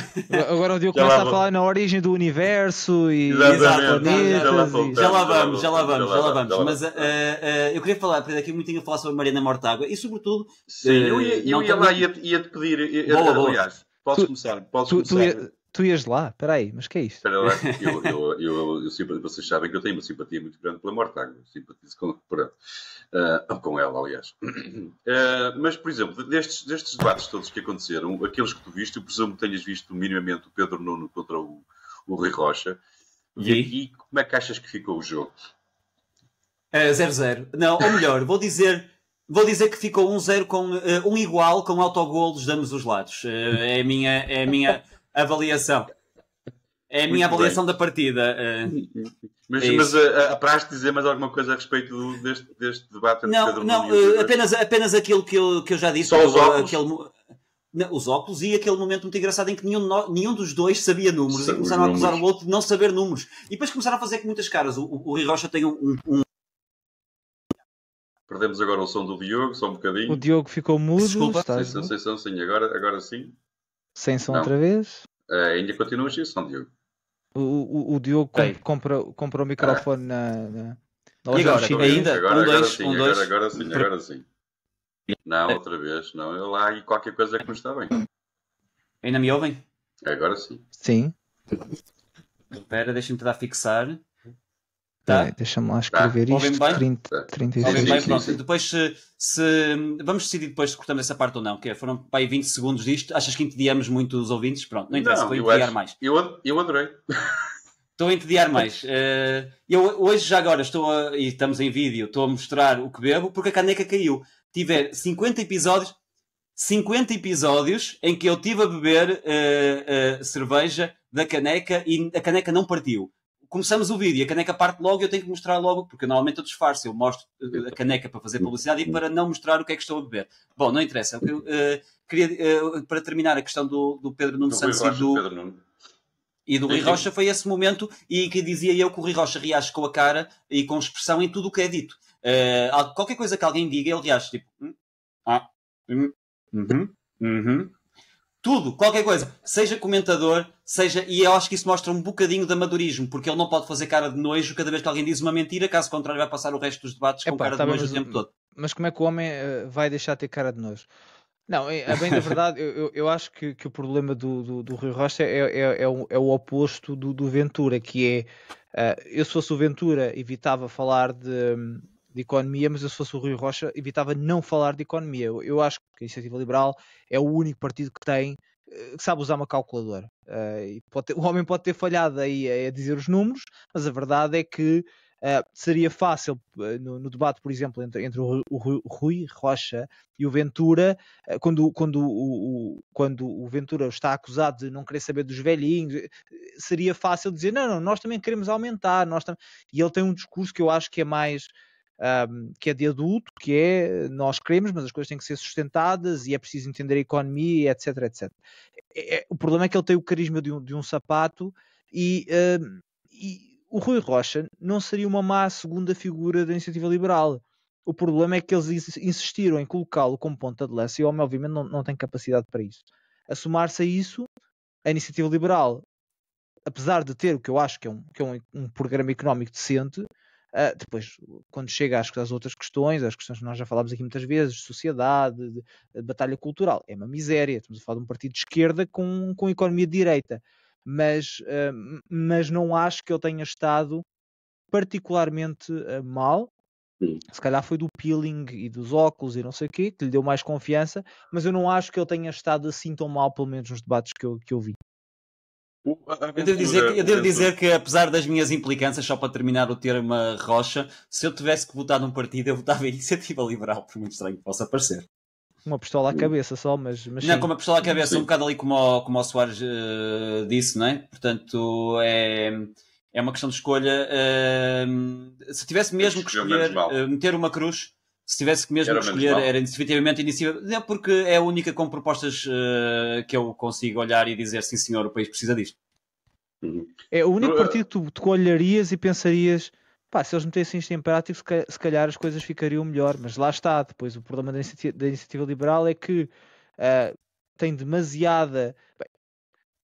Agora o Diogo começa a falar na origem do universo e Exatamente. Já lá vamos, já lá vamos, já lá vamos. Mas uh, uh, eu queria falar, aprender aqui muito a falar sobre Mariana Mortágua e sobretudo. Sim, uh, eu ia, eu ia lá, ia, ia te pedir. Ia, boa, boa. Aliás, posso tu, começar? Posso tu, começar? Tu, tu ias lá? Espera aí, mas que é isto? Espera lá, eu, eu, eu, eu, vocês sabem que eu tenho uma simpatia muito grande pela Mortágua. Simpatizo com. Pronto. Uh, com ela, aliás. Uh, mas, por exemplo, destes, destes debates todos que aconteceram, aqueles que tu viste, eu presumo que tenhas visto minimamente o Pedro Nuno contra o, o Rui Rocha. E, e como é que achas que ficou o jogo? 0-0. Uh, Não, ou melhor, vou dizer. Vou dizer que ficou 1-0 um com um igual com autogol dos ambos os lados. é a minha, é a minha avaliação. É a minha Muito avaliação bem. da partida. Eh. Mas, é mas eh, dizer mais alguma coisa a respeito do, deste, deste, debate? Não, não eh, apenas, apenas aquilo que eu, que eu já disse. Só os óculos? Aquele, não, os óculos e aquele momento muito engraçado em que nenhum, nenhum dos dois sabia números e começaram a acusar o outro de não saber números. E depois começaram a fazer com muitas caras. O, o, o Rui Rocha tem um, um Perdemos agora o som do Diogo, só um bocadinho. O Diogo ficou mudo. Desculpa, estás sem, sem som, sim, agora, agora sim. Sem som não. outra vez? Uh, ainda continua sem som, Diogo. O, o, o Diogo comp, compra, compra o microfone na, na, na loja agora, China ainda. Agora, um, agora sim, um, dois. Agora, agora sim, agora sim. Não, é. outra vez, não. Eu lá e qualquer coisa que não está bem. Ainda me ouvem? Agora sim. Sim. Espera, deixa-me te dar fixar. Tá? É, Deixa-me lá tá. escrever tá. isto. Bem? 30, 36 tá. bem, pronto. Depois, se, se, vamos decidir depois se cortamos essa parte ou não, que é, foram para aí 20 segundos disto. Achas que entediamos muito os ouvintes? Pronto, não interessa, vou entediar mais. Eu, eu adorei. Estou a entediar mais. Uh, eu hoje, já agora, estou a, e estamos em vídeo, estou a mostrar o que bebo porque a caneca caiu. Tiver 50 episódios, 50 episódios em que eu tive a beber uh, uh, cerveja da caneca e a caneca não partiu começamos o vídeo e a caneca parte logo eu tenho que mostrar logo, porque normalmente eu disfarço, eu mostro eh, então. a caneca para fazer hum. publicidade e hum. para não mostrar o que é que estou a beber. Bom, não interessa. Eu, uh, queria, uh, para terminar a questão do, do Pedro Nuno do Santos Rocha, e do. Pedro Nuno. E do Rui Rocha foi esse momento e que dizia eu que o Rui Rocha reage com a cara e com expressão em tudo o que é dito. Uh, qualquer coisa que alguém diga, ele reage tipo. Hum? ah, uhum, uhum tudo, qualquer coisa, seja comentador, seja, e eu acho que isso mostra um bocadinho de amadorismo, porque ele não pode fazer cara de nojo cada vez que alguém diz uma mentira, caso contrário vai passar o resto dos debates com cara tá de nojo mas, o tempo todo. Mas como é que o homem uh, vai deixar de ter cara de nojo? Não, a é, é bem da verdade, eu, eu, acho que, que o problema do, do, do Rui Rocha é, é, é, o, é o oposto do, do Ventura, que é, uh, eu se fosse o Ventura evitava falar de... Um, de economia, mas eu se fosse o Rui Rocha evitava não falar de economia. Eu, eu acho que a Iniciativa Liberal é o único partido que tem eh, que sabe usar uma calculadora. Uh, ter, o homem pode ter falhado aí a, a, dizer os números, mas a verdade é que uh, seria fácil, uh, no, no, debate, por exemplo, entre, entre o, o, o, Rui Rocha e o Ventura, quando, quando, o, quando o Ventura está acusado de não querer saber dos velhinhos, seria fácil dizer: não, não, nós também queremos aumentar. Nós tam e ele tem um discurso que eu acho que é mais um, que é de adulto, que é nós queremos, mas as coisas têm que ser sustentadas e é preciso entender a economia, etc, etc. É, é, o problema é que ele tem o carisma de um, de um sapato e, um, e o Rui Rocha não seria uma má segunda figura da iniciativa liberal. O problema é que eles insistiram em colocá-lo como ponta de lança e o homem, obviamente, não, não tem capacidade para isso. A somar-se a isso, a iniciativa liberal, apesar de ter o que eu acho que é um, que é um, um programa económico decente, Uh, depois, quando chega às, às, outras questões, às questões que nós já falámos aqui muitas vezes, de sociedade, de, de, batalha cultural, é uma miséria. Estamos a falar de um partido de esquerda com, com economia de direita. Mas, uh, mas não acho que ele tenha estado particularmente uh, mal. Se calhar foi do peeling e dos óculos e não sei o quê, que lhe deu mais confiança, mas eu não acho que ele tenha estado assim tão mal, pelo menos nos debates que eu, que eu vi eu devo, dizer, que, eu devo dizer que, apesar das minhas implicâncias, só para terminar o termo Rocha, se eu tivesse que votar num partido, eu votava em Iniciativa Liberal, por muito estranho que possa parecer. Uma pistola à hum. cabeça só, mas. mas não, sim. com uma pistola à cabeça, sim. um bocado ali como o, como o Soares uh, disse, não é? Portanto, é, é uma questão de escolha. Uh, se tivesse mesmo que escolher uh, meter uma cruz, se tivesse mesmo que escolher, era definitivamente iniciativa, é porque é a única com propostas uh, que eu consigo olhar e dizer sim senhor, o país precisa disto. Uhum. É o único partido que tu, tu olharias e pensarias pá, se eles metessem isto em prática, se calhar, se calhar as coisas ficariam melhor, mas lá está, depois o problema da iniciativa, da iniciativa liberal é que uh, tem demasiada. Bem,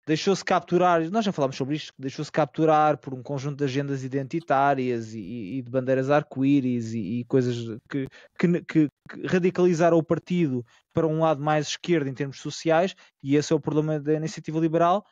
deixou-se capturar, nós já falámos sobre isto, deixou-se capturar por um conjunto de agendas identitárias e, e de bandeiras arco-íris e, e, coisas que, que, que, radicalizaram o partido para um lado mais esquerdo em termos sociais, e esse é o problema da iniciativa liberal.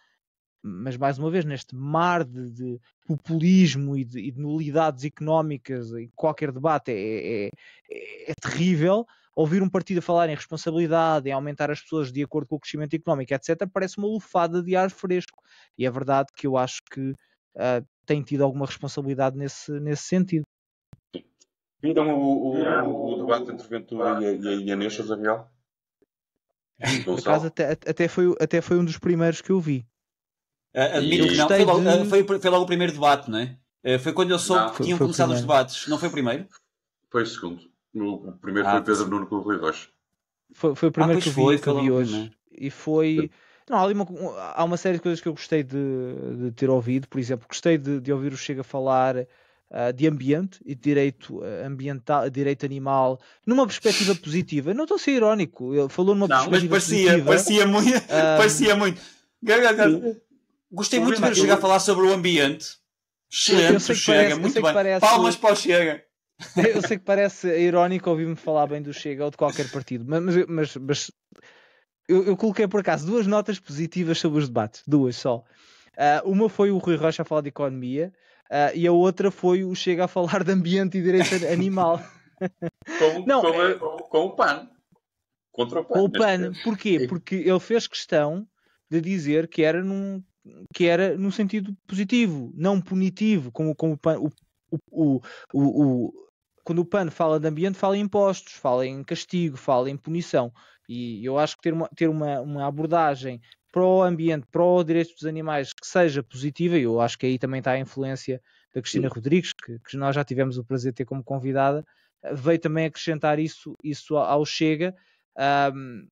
Mas, mais uma vez, neste mar de, de populismo e de, e de, nulidades económicas, em qualquer debate é, é, é, é terrível ouvir um partido a falar em responsabilidade, em aumentar as pessoas de acordo com o crescimento económico, etc., parece uma lufada de ar fresco. E é verdade que eu acho que uh, tem tido alguma responsabilidade nesse, nesse sentido. Então, o, o, o debate entre Ventura e, e, e Inês Sousa Real? acaso, até, até, foi, até foi um dos primeiros que eu vi. Admito que não, foi logo, de... foi, foi logo, o primeiro debate, não é? Eh, foi quando eu soube não, que tinham começado os debates, não foi o primeiro? Foi o segundo. O primeiro ah, foi Pedro Nuno com o Rui Rocha. Foi, foi o primeiro ah, que, eu vi, que eu vi hoje. Né? E foi. Não, há, uma, há uma série de coisas que eu gostei de, de ter ouvido. Por exemplo, gostei de, de ouvir o Chega falar uh, de ambiente e de direito ah, ambiental, direito animal, numa perspectiva positiva. Não estou a ser irónico. Ele falou numa não, perspectiva mas parecia, positiva. Parecia muito. Uh, parecia muito. gostei muito de ver o Chega eu... falar sobre o ambiente. Excelente, Chega, parece, muito bem. Parece... Palmas para o Chega. Eu sei que parece irónico ouvir-me falar bem do Chega ou de qualquer partido, mas, mas, mas eu, eu, coloquei por acaso duas notas positivas sobre os debates, duas só. Uh, uma foi o Rui Rocha a falar de economia uh, e a outra foi o Chega a falar de ambiente e direito animal. com, Não, com, é... com, com o PAN. Contra o PAN. Com o né? PAN. É. Porquê? É. Porque ele fez questão de dizer que era num que era num sentido positivo, não punitivo, como, como o, o, o, o, quando o PAN fala de ambiente, fala em impostos, fala em castigo, fala em punição. E eu acho que ter uma, ter uma, uma abordagem para o ambiente, para o direito dos animais que seja positiva, e eu acho que aí também está a influência da Cristina Rodrigues, que, que nós já tivemos o prazer de ter como convidada, veio também acrescentar isso, isso ao Chega, um,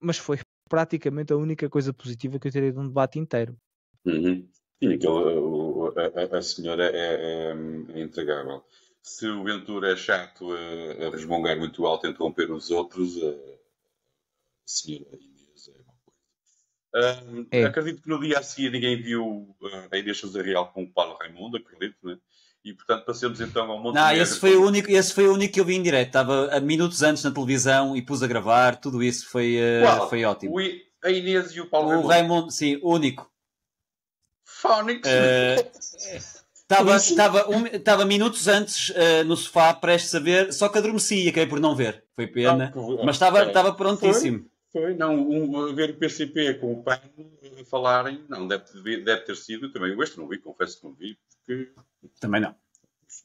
mas foi praticamente a única coisa positiva que eu tirei de um debate inteiro. Uhum. Sim, aquela, a, a, a, senhora é, é, é entregável se o Ventura é chato a, a resmungar muito alto, interromper os outros, a, a senhora Inês é uma coisa. é. Acredito que no dia a seguir ninguém viu ah, a Inês Sousa Real com o Paulo Raimundo, acredito, né? E portanto passemos então ao Montenegro. Não, esse foi, o único, esse foi o único que eu vi em direto. Estava a minutos antes na televisão e pus a gravar, tudo isso foi, ah, Uau, foi ótimo. I, a Inês e o Paulo o Raimundo. Raimundo sim, único. Fónix. Uh, Estava, tava um, minutos antes uh, no sofá, prestes a ver, só que adormeci e acabei por não ver. Foi pena. Não, ah, mas estava, estava prontíssimo. Foi, foi. não, um, ver o PCP com o PAN falarem, não, deve, deve ter sido também. O este não vi, confesso que não vi, porque. Também não.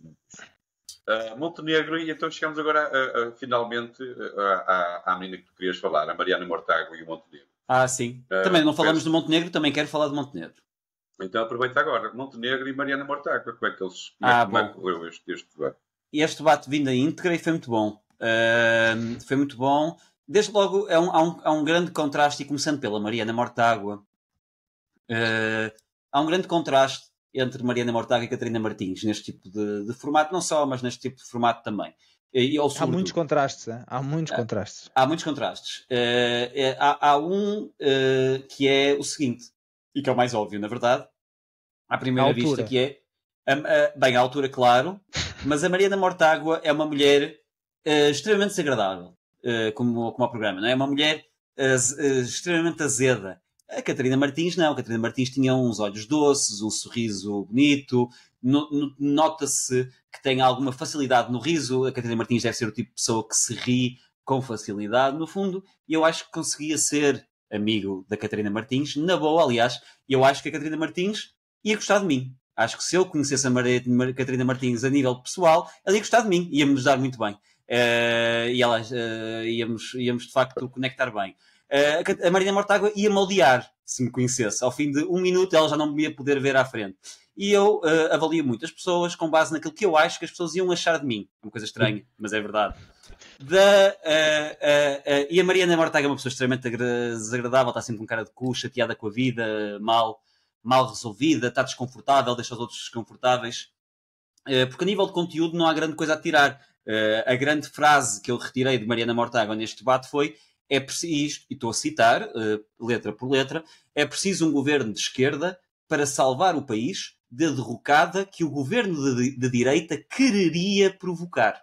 Uh, Montenegro, e então chegamos agora finalmente à, à, à menina que tu querias falar, a Mariana Mortágua e o Montenegro. Ah, sim. Uh, também não falamos penso... do Montenegro, também quero falar de Montenegro. Então aproveita agora, Montenegro e Mariana Mortágua, como é que eles como ah, é, é que este, este debate? Este debate vindo da íntegra e foi muito bom. Uh, foi muito bom. Desde logo é um, há, um, há um grande contraste, e começando pela Mariana Mortágua, uh, há um grande contraste entre Mariana Mortágua e Catarina Martins neste tipo de, de formato, não só, mas neste tipo de formato também. E, há muitos ah, contrastes, há muitos contrastes. Há, há muitos contrastes. Uh, é, há, há, um uh, que é o seguinte, e que é o mais óbvio, na verdade, à primeira a vista, que é. A, a, bem, à altura, claro, mas a Maria da Mortágua é uma mulher uh, extremamente desagradável, uh, como, como ao programa, não é? é uma mulher uh, extremamente azeda. A Catarina Martins não, a Catarina Martins tinha uns olhos doces, um sorriso bonito, no, no, nota-se que tem alguma facilidade no riso, a Catarina Martins deve ser o tipo de pessoa que se ri com facilidade, no fundo, e eu acho que conseguia ser amigo da Catarina Martins, na boa, aliás, eu acho que a Catarina Martins ia gostar de mim. Acho que se eu conhecesse a Maria, Catarina Martins a nível pessoal, ela ia gostar de mim, ia-me dar muito bem. Uh, e ela, uh, íamos, íamos de facto conectar bem. Uh, a Marina Mortágua ia moldear se me conhecesse. Ao fim de um minuto ela já não me ia poder ver à frente. E eu uh, avalio muito as pessoas com base naquilo que eu acho que as pessoas iam achar de mim. Uma coisa estranha, mas é verdade. Da, uh, e a Mariana Mortágua é uma pessoa extremamente desagradável, está sempre com um cara de cu, chateada com a vida, mal mal resolvida, está desconfortável, deixa os outros desconfortáveis. Eh, porque a nível de conteúdo não há grande coisa a tirar. Eh, a grande frase que eu retirei de Mariana Mortágua neste debate foi é preciso, e estou a citar, eh, letra por letra, é preciso um governo de esquerda para salvar o país da derrocada que o governo de, de direita quereria provocar.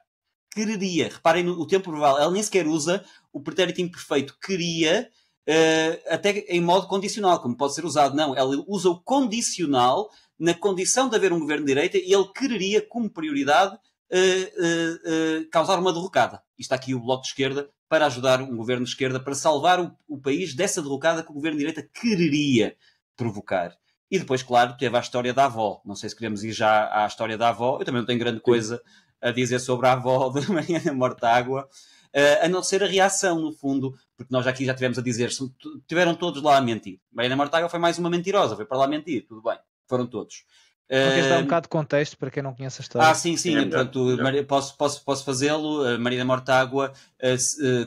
Quereria. Reparem no, tempo verbal. Ela nem sequer usa o pretérito imperfeito. Queria, uh, até em modo condicional, como pode ser usado. Não, ela usa o condicional na condição de haver um governo de direita e ele quereria, como prioridade, uh, uh, causar uma derrocada. E está aqui o Bloco de Esquerda para ajudar um governo de esquerda, para salvar o, o país dessa derrocada que o governo de direita quereria provocar. E depois, claro, teve a história da avó. Não sei se queremos ir já à história da avó. Eu também não tenho grande coisa a dizer sobre a avó da Mariana Mortágua. Eh, a não ser a reação, no fundo, porque nós aqui já tivemos a dizer, se tiveram todos lá a mentir. Mariana Mortágua foi mais uma mentirosa, foi para lá mentir, tudo bem, foram todos. Porque dar um eh, bocado de contexto para quem não conhece a história? Ah, sim, sim, é portanto, posso, posso, posso fazê-lo. Eh, Maria Marina Mortágua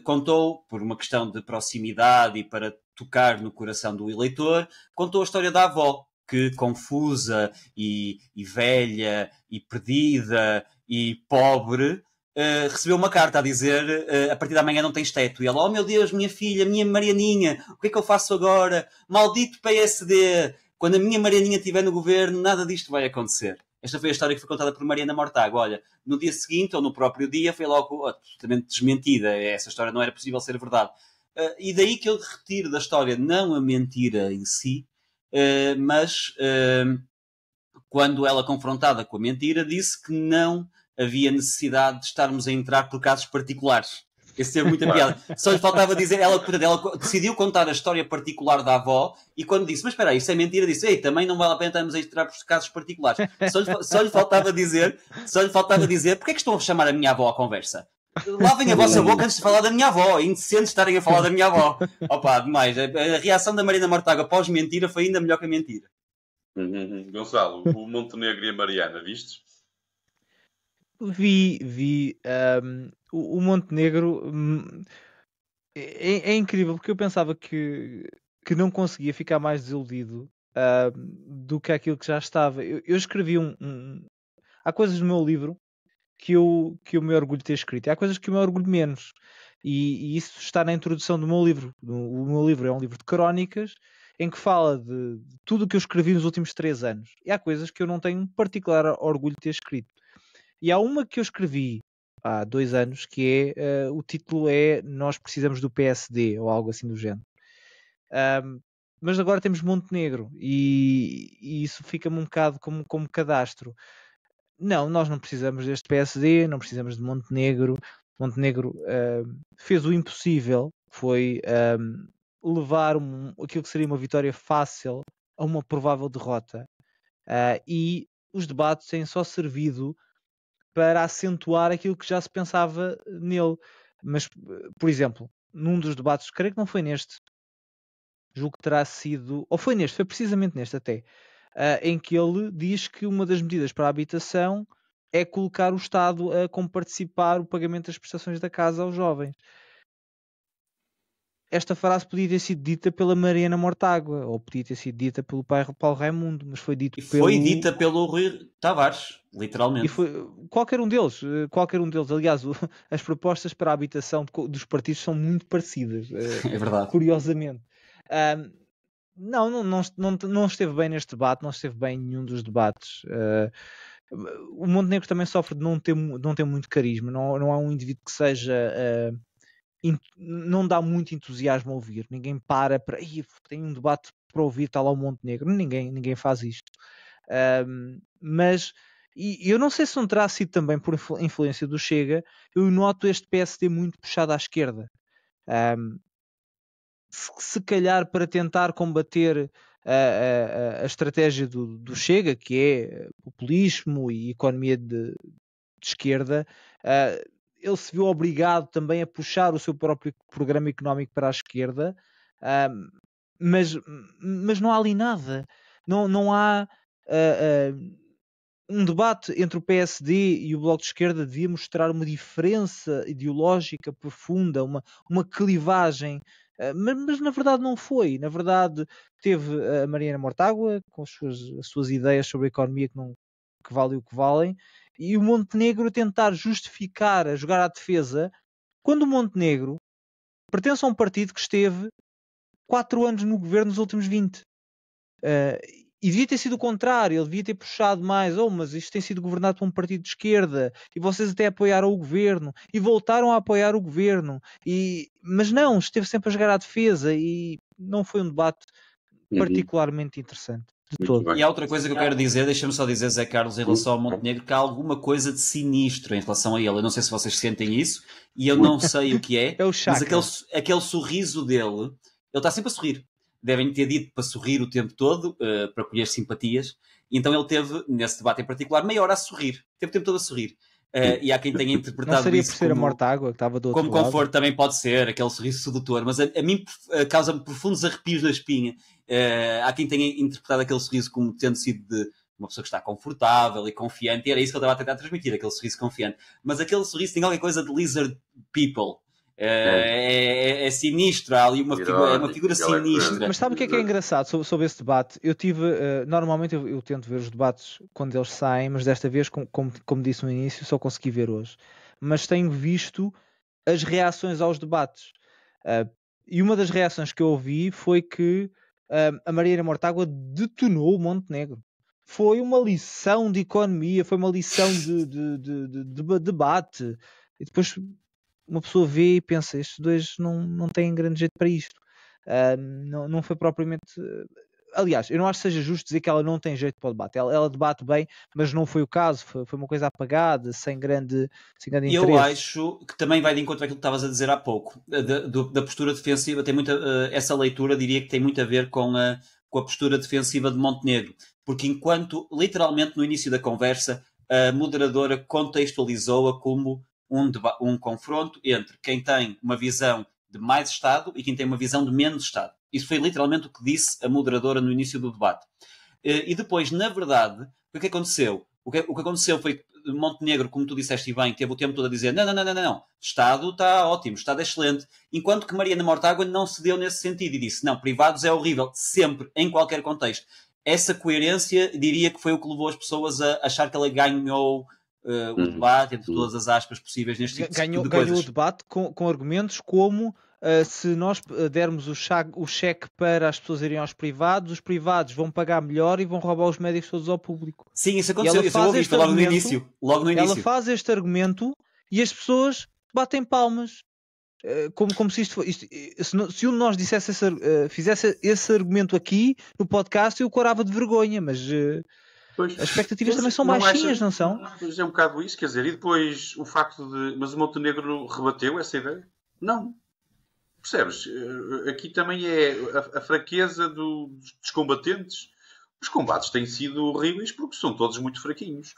contou, por uma questão de proximidade e para tocar no coração do eleitor, contou a história da avó, que confusa e, e velha e perdida e pobre, eh, recebeu uma carta a dizer uh, a partir da manhã não tens teto. E ela, oh meu Deus, minha filha, minha Marianinha, o que é que eu faço agora? Maldito PSD! Quando a minha Marianinha estiver no governo, nada disto vai acontecer. Esta foi a história que foi contada por Mariana Mortágua. Olha, no dia seguinte ou no próprio dia foi logo oh, desmentida. Essa história não era possível ser verdade. Uh, e daí que eu retiro da história não a mentira em si, mas quando ela confrontada com a mentira disse que não havia necessidade de estarmos a entrar por casos particulares. Esse é muita piada. Só lhe faltava dizer, ela, portanto, ela decidiu contar a história particular da avó e quando disse, mas espera aí, isso é mentira, disse, ei, também não vale a pena estarmos a entrar por casos particulares. Só lhe, só lhe faltava dizer, só lhe faltava dizer, porque é que estão a chamar a minha avó à conversa? Lavem a vossa boca antes de falar da minha avó. É indecente estarem a falar da minha avó. Opa, demais. A reação da Marina Mortágua pós-mentira foi ainda melhor que a mentira. Gonçalo, o Montenegro e a Mariana, vistes? Vi, vi um, o, Montenegro. Hum, é, é, é, incrível porque eu pensava que, que não conseguia ficar mais desiludido uh, do que aquilo que já estava. Eu, eu escrevi um, um, Há coisas no meu livro que eu, que eu me orgulho de ter escrito, e há coisas que eu me orgulho menos. E, e, isso está na introdução do meu livro. O, meu livro é um livro de crónicas em que fala de, de tudo o que eu escrevi nos últimos três anos. E há coisas que eu não tenho particular orgulho de ter escrito. E há uma que eu escrevi há dois anos que é uh, o título é Nós precisamos do PSD ou algo assim do género. Um, mas agora temos Montenegro e, e isso fica-me um bocado como, como cadastro. Não, nós não precisamos deste PSD, não precisamos de Montenegro. Montenegro uh, fez o impossível, foi um, levar um, aquilo que seria uma vitória fácil a uma provável derrota. Uh, e os debates têm só servido para acentuar aquilo que já se pensava nele. Mas, por exemplo, num dos debates, creio que não foi neste, julgo que terá sido, ou foi neste, foi precisamente neste até, uh, em que ele diz que uma das medidas para a habitação é colocar o Estado a compartilhar o pagamento das prestações da casa aos jovens esta frase podia ter sido dita pela Mariana Mortágua, ou podia ter sido dita pelo pai Paulo Raimundo, mas foi dito e pelo... foi dita pelo Rui Tavares, literalmente. E foi qualquer um deles, eh, qualquer um deles. Aliás, as propostas para a habitação dos partidos são muito parecidas. Eh, é verdade. Curiosamente. Um, não, não, não, não, esteve bem neste debate, não esteve bem em nenhum dos debates. Uh, o Montenegro também sofre de não ter, não ter muito carisma, não, não há um indivíduo que seja... Uh, não dá muito entusiasmo a ouvir. Ninguém para para. Tem um debate para ouvir, está lá o Montenegro. Ninguém, ninguém faz isto. Um, mas e eu não sei se não terá sido também por influência do Chega, eu noto este PSD muito puxado à esquerda. Um, se, se, calhar para tentar combater a, a, a estratégia do, do, Chega, que é populismo e economia de, de esquerda, uh, ele se viu obrigado também a puxar o seu próprio programa económico para a esquerda, mas, mas não há ali nada. Não, não há uh, uh, um debate entre o PSD e o Bloco de Esquerda devia mostrar uma diferença ideológica profunda, uma, uma clivagem. Ah, mas, mas, na verdade não foi. Na verdade, teve a Mariana Mortágua com as suas, as suas ideias sobre a economia que, não, que vale o que valem, e o Montenegro tentar justificar a jogar à defesa quando o Montenegro pertence a um partido que esteve 4 anos no governo nos últimos 20. Uh, ah, e devia ter sido o contrário, ele devia ter puxado mais, oh, mas isto tem sido governado por um partido de esquerda, e vocês até apoiaram o governo, e voltaram a apoiar o governo, e... mas não, esteve sempre a jogar à defesa, e não foi um debate uhum. particularmente uhum. interessante de todo. E há outra coisa que eu quero dizer, deixa-me só dizer, Zé Carlos, em relação ao Montenegro, que há alguma coisa de sinistro em relação a ele. Eu não sei se vocês sentem isso, e eu não sei o que é, é o mas aquele, aquele sorriso dele, ele está sempre a sorrir. Devem ter dito para sorrir o tempo todo, uh, para colher simpatias. Então ele teve, nesse debate em particular, meia hora a sorrir. Teve o tempo todo a sorrir. Uh, e há quem tenha interpretado não seria por ser como, a morte água que estava do outro como lado. conforto também pode ser aquele sorriso sedutor mas a, a mim eh, causa-me profundos arrepios na espinha uh, há quem tenha interpretado aquele sorriso como tendo sido de uma pessoa que está confortável e confiante e era isso que eu estava a tentar transmitir aquele sorriso confiante mas aquele sorriso tem qualquer coisa de lizard people é, é, é, é, é sinistro, há ali uma figura, é uma figura é sinistra. Mas sabe o que é que é uhum. engraçado sobre, sobre esse debate? Eu tive, uh, normalmente eu, eu, tento ver os debates quando eles saem, mas desta vez, como, como disse no início, só consegui ver hoje. Mas tenho visto as reações aos debates. Uh, e uma das reações que eu ouvi foi que uh, a Mariana Mortágua detonou o Montenegro. Foi uma lição de economia, foi uma lição de, de, de, de debate. E depois uma pessoa vê e pensa, estes dois não, não têm grande jeito para isto. Uh, não, não foi propriamente. Eh, aliás, eu não acho que seja justo dizer que ela não tem jeito para o debate. Ela, ela debate bem, mas não foi o caso. Foi, foi uma coisa apagada, sem grande, sem grande eu e Eu acho que também vai de encontro àquilo que estavas a dizer há pouco. Eh, da, da postura defensiva, tem muita, eh, essa leitura diria que tem muito a ver com a, com a postura defensiva de Montenegro. Porque enquanto, literalmente no início da conversa, a moderadora contextualizou-a como um, um confronto entre quem tem uma visão de mais Estado e quem tem uma visão de menos Estado. Isso foi literalmente o que disse a moderadora no início do debate. Eh, e depois, na verdade, o que aconteceu? O que, o que aconteceu foi que Montenegro, como tu disseste bem, teve o tempo todo a dizer não, não, não, não, não, Estado está ótimo, Estado é excelente, enquanto que Mariana Mortágua não se deu nesse sentido e disse não, privados é horrível, sempre, em qualquer contexto. Essa coerência diria que foi o que levou as pessoas a achar que ela ganhou uh, o uhum. debate, entre todas as aspas possíveis neste tipo ganhou, de coisas. Ganhou o debate com, com argumentos como Uh, se nós eh, dermos o, o, cheque para as pessoas irem aos privados, os privados vão pagar melhor e vão roubar os médicos todos ao público. Sim, isso aconteceu. Isso eu ouvi isto logo no início. Logo no início. Ela faz este argumento e as pessoas batem palmas. como, como se isto fosse. se, um de nós dissesse esse, uh, fizesse esse argumento aqui no podcast, eu corava de vergonha, mas Pois, As expectativas também são não baixinhas, acha, não são? é um bocado isso, quer dizer, e depois o facto de. Mas o Montenegro rebateu essa ideia? Não. Percebes? Eh, aqui também é a, a fraqueza do, dos combatentes. Os combates têm sido horríveis porque são todos muito fraquinhos.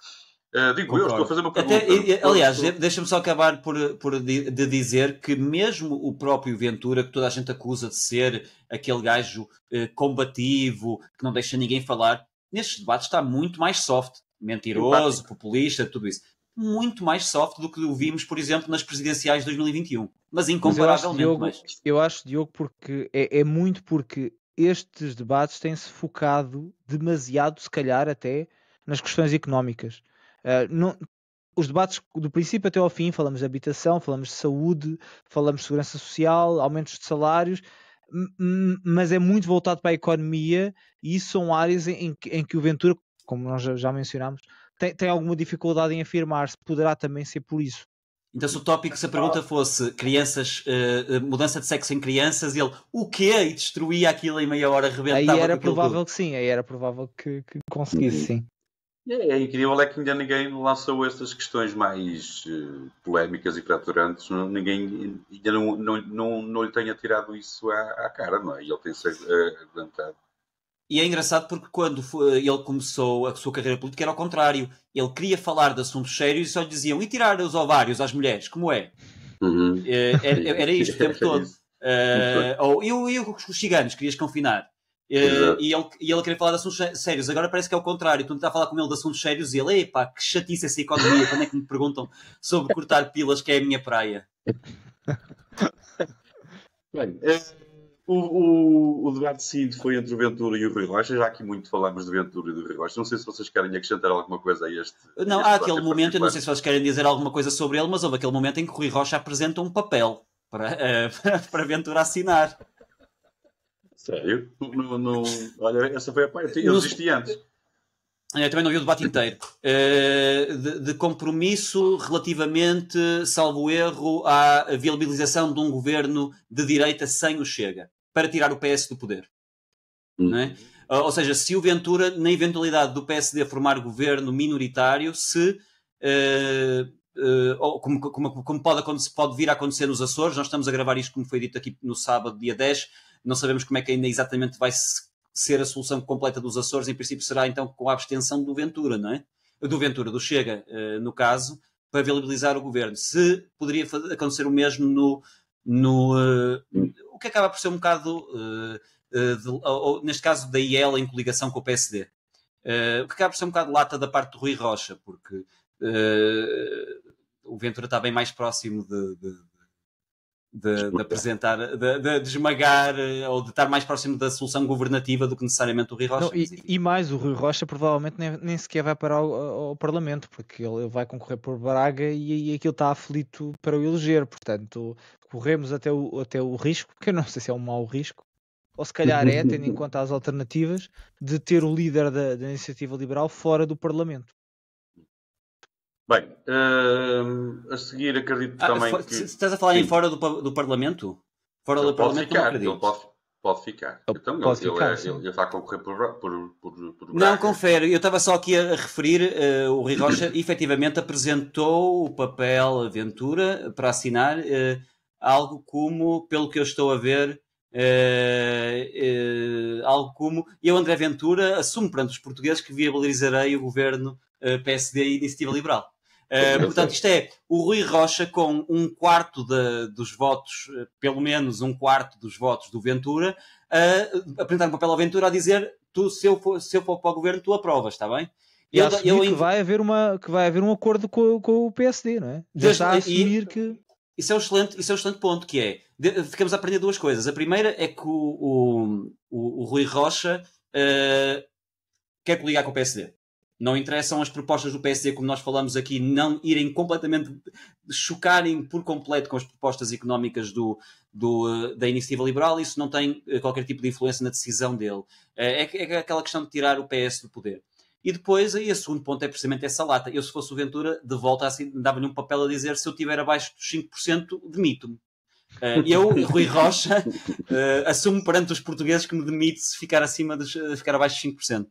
Uh, digo Concordo. eu, estou a fazer uma pergunta. Até, aliás, estou... deixa-me só acabar por, por de, dizer que mesmo o próprio Ventura, que toda a gente acusa de ser aquele gajo eh, combativo, que não deixa ninguém falar, nestes debates está muito mais soft, mentiroso, populista, tudo isso. Muito mais soft do que o vimos, por exemplo, nas presidenciais de 2021. Mas incomparavelmente eu mais. Eu acho, Diogo, porque é, é muito porque estes debates têm-se focado demasiado, se calhar, até nas questões económicas. Uh, não, os debates do princípio até ao fim, falamos de habitação, falamos de saúde, falamos de segurança social, aumentos de salários, mas é muito voltado para a economia e isso são áreas em, em que o Ventura, como nós já mencionámos, tem, tem alguma dificuldade em afirmar-se, poderá também ser por isso. Então, se o tópico, se a pergunta fosse crianças, uh, mudança de sexo em crianças, ele o quê? E destruía aquilo em meia hora, rebentava. Aí era provável tudo. que sim, aí era provável que, que conseguisse, uhum. sim. É, é incrível é que ainda ninguém lançou estas questões mais uh, polémicas e fraturantes, ninguém ainda não, não, não, não lhe tenha tirado isso à, à cara, não é? E ele tem se eh, aguentado. E é engraçado porque quando foi, eh, ele começou a sua carreira política era ao contrário. Ele queria falar de assuntos sérios e só lhe diziam e tirar os ovários às mulheres, como é? Uhum. Era, era isto o tempo é todo. Uh, ou eu, eu, os ciganos, querias confinar. Eh, e, ele, é e ele queria falar de assuntos sérios. Agora parece que é o contrário. Tu tá a falar com ele de assuntos sérios e ele, epá, que chatice essa economia. Quando é que me perguntam sobre cortar pilas, que é a minha praia? Bem, eh, o, o, o, debate sim foi entre o Ventura e o Rui Rocha. Já aqui muito falamos de Ventura e do Rui Rocha. Não sei se vocês querem acrescentar alguma coisa a este. Não, este há aquele momento, eu não sei se vocês querem dizer alguma coisa sobre ele, mas houve aquele momento em que o Rui Rocha apresenta um papel para, uh, para Ventura assinar. Sério? Não, no Olha, essa foi a parte. Eu desisti antes. Eu também não vi o debate inteiro. Eh, de, de, compromisso relativamente, salvo erro, à viabilização de um governo de direita sem o Chega, para tirar o PS do poder. Hum. É? ou seja, se o Ventura, na eventualidade do PSD formar governo minoritário, se. Uh, como, como, como pode, pode vir a acontecer nos Açores, nós estamos a gravar isto, como foi dito aqui no sábado, dia 10, não sabemos como é que ainda exatamente vai ser a solução completa dos Açores. Em princípio, será então com a abstenção do Ventura, não é? Do Ventura, do Chega, eh, no caso, para viabilizar o governo. Se poderia acontecer o mesmo no. no eh, o que acaba por ser um bocado. Eh, de, ou, neste caso, da IEL em coligação com o PSD. o que acaba por ser um bocado lata da parte do Rui Rocha, porque o Ventura está bem mais próximo de, de de, de apresentar, de, de, de, esmagar eh, ou de estar mais próximo da solução governativa do que necessariamente o Rui Rocha. Não, e, e, mais, o Rui Rocha provavelmente nem, nem sequer vai para o Parlamento, porque ele, ele vai concorrer por Braga e, e aquilo está aflito para o eleger. Portanto, corremos até o, até o risco, que eu não sei se é um mau risco, ou se calhar é, tendo em conta as alternativas, de ter o líder da, da iniciativa liberal fora do Parlamento. Bem, uh, a seguir acredito ah, também que... Estás a falar Sim. em fora do, do Parlamento? Fora ele do Parlamento ficar, não acredito. Pode, pode, ficar. então, pode ele, ficar, ele, ele, está a concorrer por... por, por, por não, confere. Eu estava só aqui a referir, uh, o Rui Rocha efetivamente apresentou o papel Ventura para assinar uh, algo como, pelo que eu estou a ver... Uh, uh, algo como eu, André Ventura, assumo perante os portugueses que viabilizarei o governo uh, PSD e Iniciativa Liberal. É, portanto, isto é o Rui Rocha com um quarto de, dos votos, pelo menos um quarto dos votos do Ventura, apresentar um papel ao Ventura a dizer: tu, se, eu for, se eu for para o governo, tu aprovas, está bem? E eu, eu, que, eu... vai haver uma, que vai haver um acordo com, com o PSD, não é? Deixa está a assumir e, que. Isso é, um excelente, isso é um excelente ponto, que é, de, ficamos a aprender duas coisas. A primeira é que o, o, o, o Rui Rocha uh, quer coligar com o PSD. Não interessam as propostas do PSD, como nós falamos aqui, não irem completamente chocarem por completo com as propostas económicas do, do, eh, da iniciativa liberal, isso não tem eh, qualquer tipo de influência na decisão dele. Eh, é, é, é aquela questão de tirar o PS do poder. E depois, aí, o segundo ponto é precisamente essa lata. Eu, se fosse o Ventura, de volta assim, dava-lhe um papel a dizer: se eu estiver abaixo dos 5%, demito-me. Uh, eu, Rui Rocha, uh, assumo perante os portugueses que me demite se ficar, acima dos, ficar abaixo dos 5%.